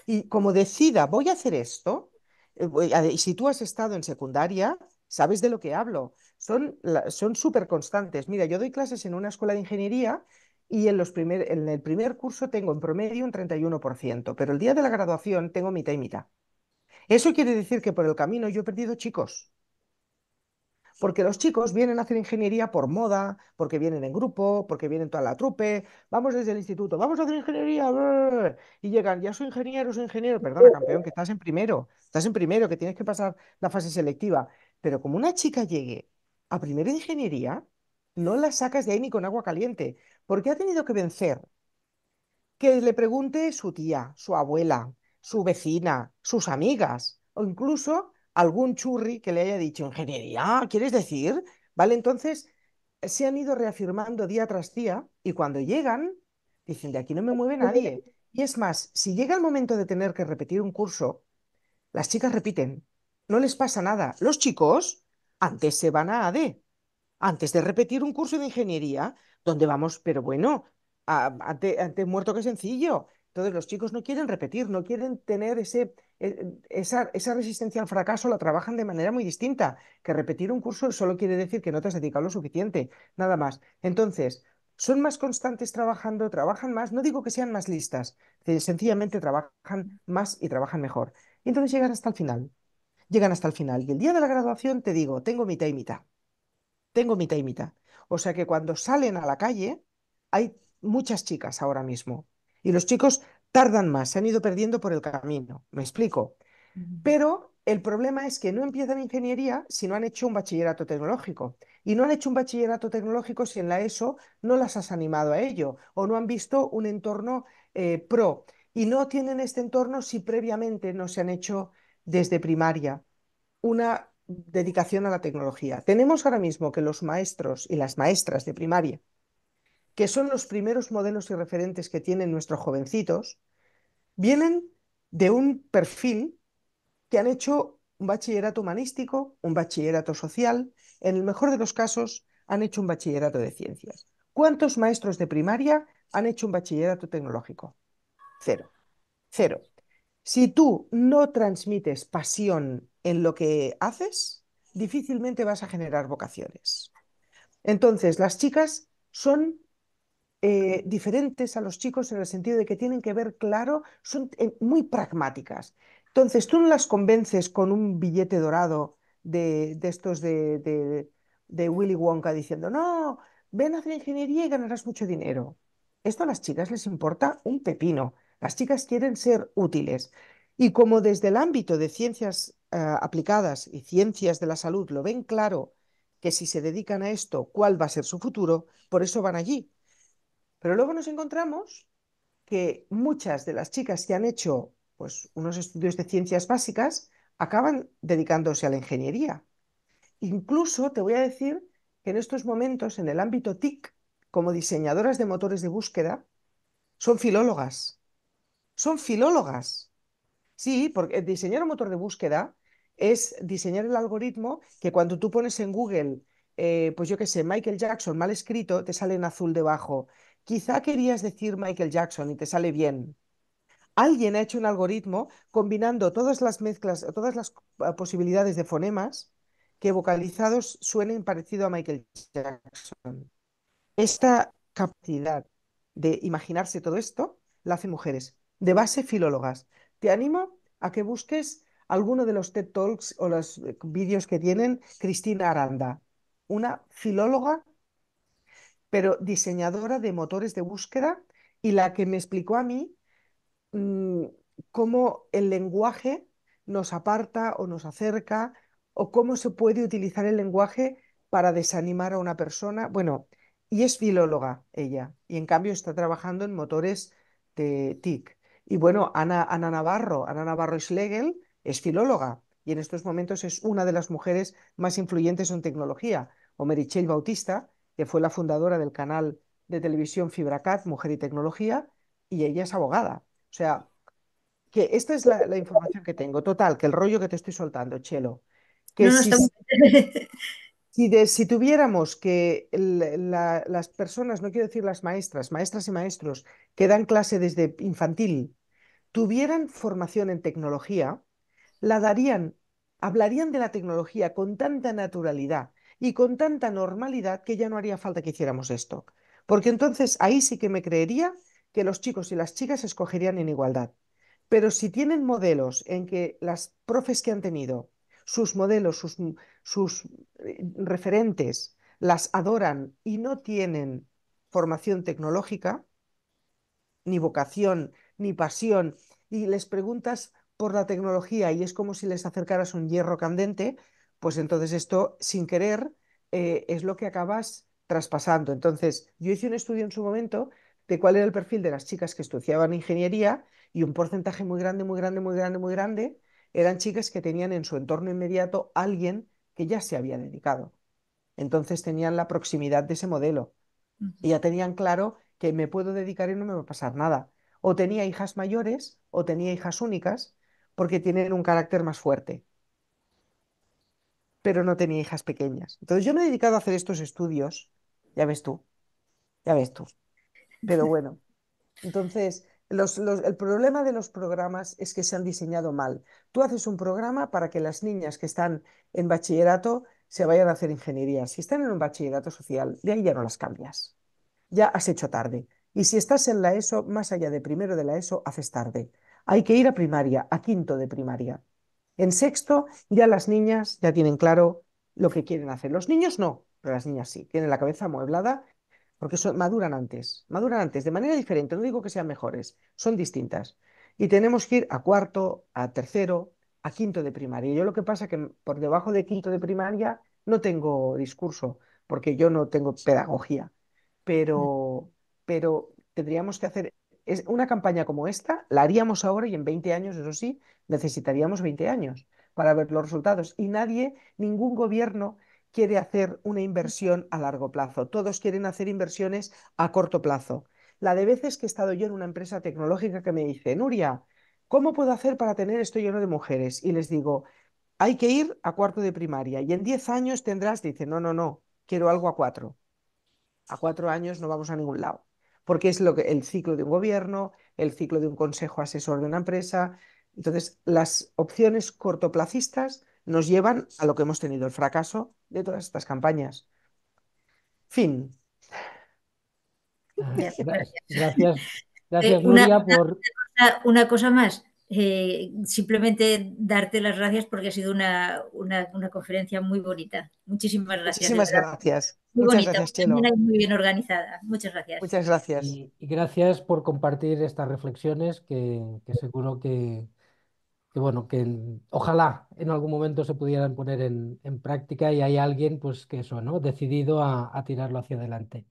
Y como decida voy a hacer esto, eh, y si tú has estado en secundaria, sabes de lo que hablo. Son son súper constantes. Mira, yo doy clases en una escuela de ingeniería y en, los primer, en el primer curso tengo en promedio un 31%, pero el día de la graduación tengo mitad y mitad. Eso quiere decir que por el camino yo he perdido chicos porque los chicos vienen a hacer ingeniería por moda, porque vienen en grupo, porque vienen toda la trupe, vamos desde el instituto, vamos a hacer ingeniería, y llegan, ya soy ingeniero, soy ingeniero, perdona, campeón, que estás en primero, estás en primero, que tienes que pasar la fase selectiva. Pero como una chica llegue a primera ingeniería, no la sacas de ahí ni con agua caliente, porque ha tenido que vencer. Que le pregunte su tía, su abuela, su vecina, sus amigas, o incluso algún churri que le haya dicho ingeniería, ¿quieres decir? ¿Vale? Entonces eh, se han ido reafirmando día tras día y cuando llegan, dicen, de aquí no me mueve nadie. Y es más, si llega el momento de tener que repetir un curso, las chicas repiten, no les pasa nada. Los chicos antes se van a AD, antes de repetir un curso de ingeniería, donde vamos, pero bueno, antes muerto que sencillo. Entonces los chicos no quieren repetir, no quieren tener eh, esa, esa, resistencia al fracaso, la trabajan de manera muy distinta, que repetir un curso solo quiere decir que no te has dedicado lo suficiente, nada más. Entonces, son más constantes trabajando, trabajan más, no digo que sean más listas, eh, sencillamente trabajan más y trabajan mejor. Y entonces llegan hasta el final, llegan hasta el final. Y el día de la graduación te digo, tengo mitad y mitad, tengo mitad y mitad. O sea que cuando salen a la calle, hay muchas chicas ahora mismo y los chicos tardan más, se han ido perdiendo por el camino. ¿Me explico? Pero el problema es que no empiezan ingeniería si no han hecho un bachillerato tecnológico. Y no han hecho un bachillerato tecnológico si en la ESO no las has animado a ello o no han visto un entorno eh, pro. Y no tienen este entorno si previamente no se han hecho desde primaria una dedicación a la tecnología. Tenemos ahora mismo que los maestros y las maestras de primaria que son los primeros modelos y referentes que tienen nuestros jovencitos, vienen de un perfil que han hecho un bachillerato humanístico, un bachillerato social, en el mejor de los casos han hecho un bachillerato de ciencias. ¿Cuántos maestros de primaria han hecho un bachillerato tecnológico? Cero, cero. Si tú no transmites pasión en lo que haces, difícilmente vas a generar vocaciones. Entonces, las chicas son eh, diferentes a los chicos en el sentido de que tienen que ver claro, son eh, muy pragmáticas. Entonces, tú no las convences con un billete dorado de, estos de, de, Willy Wonka diciendo, no, ven a hacer ingeniería y ganarás mucho dinero. Esto a las chicas les importa un pepino. Las chicas quieren ser útiles. Y como desde el ámbito de ciencias eh, aplicadas y ciencias de la salud lo ven claro que si se dedican a esto, cuál va a ser su futuro, por eso van allí, pero luego nos encontramos que muchas de las chicas que han hecho pues, unos estudios de ciencias básicas acaban dedicándose a la ingeniería. Incluso te voy a decir que en estos momentos, en el ámbito TIC, como diseñadoras de motores de búsqueda, son filólogas. Son filólogas. Sí, porque diseñar un motor de búsqueda es diseñar el algoritmo que cuando tú pones en Google, eh, pues yo qué sé, Michael Jackson mal escrito, te sale en azul debajo. Quizá querías decir Michael Jackson y te sale bien. Alguien ha hecho un algoritmo combinando todas las mezclas, todas las ah, posibilidades de fonemas que vocalizados suenen parecido a Michael Jackson. Esta capacidad de imaginarse todo esto la hacen mujeres, de base filólogas. Te animo a que busques alguno de los TED Talks o los eh, vídeos que tienen Cristina Aranda, una filóloga pero diseñadora de motores de búsqueda y la que me explicó a mí mm, cómo el lenguaje nos aparta o nos acerca o cómo se puede utilizar el lenguaje para desanimar a una persona. Bueno, y es filóloga ella, y en cambio está trabajando en motores de TIC. Y bueno, Ana, Navarro, Ana Navarro Schlegel es filóloga y en estos momentos es una de las mujeres más influyentes en tecnología, o Bautista, que fue la fundadora del canal de televisión Fibracat, Mujer y Tecnología, y ella es abogada. O sea, que esta es la, información que tengo. Total, que el rollo que te estoy soltando, Chelo. Que si, si, tuviéramos que las personas, no quiero decir las maestras, maestras y maestros que dan clase desde infantil, tuvieran formación en tecnología, la darían, hablarían de la tecnología con tanta naturalidad y con tanta normalidad que ya no haría falta que hiciéramos esto. Porque entonces ahí sí que me creería que los chicos y las chicas escogerían en igualdad. Pero si tienen modelos en que las profes que han tenido, sus modelos, sus, sus eh, referentes, las adoran y no tienen formación tecnológica, ni vocación, ni pasión, y les preguntas por la tecnología y es como si les acercaras un hierro candente, pues entonces esto sin querer eh, es lo que acabas traspasando. Entonces, yo hice un estudio en su momento de cuál era el perfil de las chicas que estudiaban ingeniería y un porcentaje muy grande, muy grande, muy grande, muy grande eran chicas que tenían en su entorno inmediato alguien que ya se había dedicado. Entonces tenían la proximidad de ese modelo y ya tenían claro que me puedo dedicar y no me va a pasar nada. O tenía hijas mayores o tenía hijas únicas porque tienen un carácter más fuerte pero no tenía hijas pequeñas. Entonces yo me he dedicado a hacer estos estudios, ya ves tú, ya ves tú. Pero bueno, entonces el problema de los programas es que se han diseñado mal. Tú haces un programa para que las niñas que están en bachillerato se vayan a hacer ingeniería. Si están en un bachillerato social, de ahí ya no las cambias. Ya has hecho tarde. Y si estás en la ESO, más allá de primero de la ESO, haces tarde. Hay que ir a primaria, a quinto de primaria. En sexto ya las niñas ya tienen claro lo que quieren hacer. Los niños no, pero las niñas sí, tienen la cabeza amueblada porque son, maduran antes, maduran antes de manera diferente, no digo que sean mejores, son distintas. Y tenemos que ir a cuarto, a tercero, a quinto de primaria. Yo lo que pasa es que por debajo de quinto de primaria no tengo discurso, porque yo no tengo pedagogía, pero, pero tendríamos que hacer es una campaña como esta la haríamos ahora y en 20 años, eso sí, necesitaríamos 20 años para ver los resultados. Y nadie, ningún gobierno quiere hacer una inversión a largo plazo. Todos quieren hacer inversiones a corto plazo. La de veces que he estado yo en una empresa tecnológica que me dice, Nuria, ¿cómo puedo hacer para tener esto lleno de mujeres? Y les digo, hay que ir a cuarto de primaria y en 10 años tendrás, dice, no, no, no, quiero algo a cuatro. A cuatro años no vamos a ningún lado porque es lo que, el ciclo de un gobierno, el ciclo de un consejo asesor de una empresa. Entonces, las opciones cortoplacistas nos llevan a lo que hemos tenido, el fracaso de todas estas campañas. Fin. Ah, pues, gracias, eh, gracias, gracias por... Una cosa más, eh, simplemente darte las gracias porque ha sido una, conferencia muy bonita. Muchísimas gracias. Muchísimas gracias. Muy bonita, muy, bien, organizada. Muchas gracias. Muchas gracias. Y, gracias por compartir estas reflexiones que, seguro que, bueno, que ojalá en algún momento se pudieran poner en, práctica y hay alguien pues que eso, ¿no? Decidido a tirarlo hacia adelante.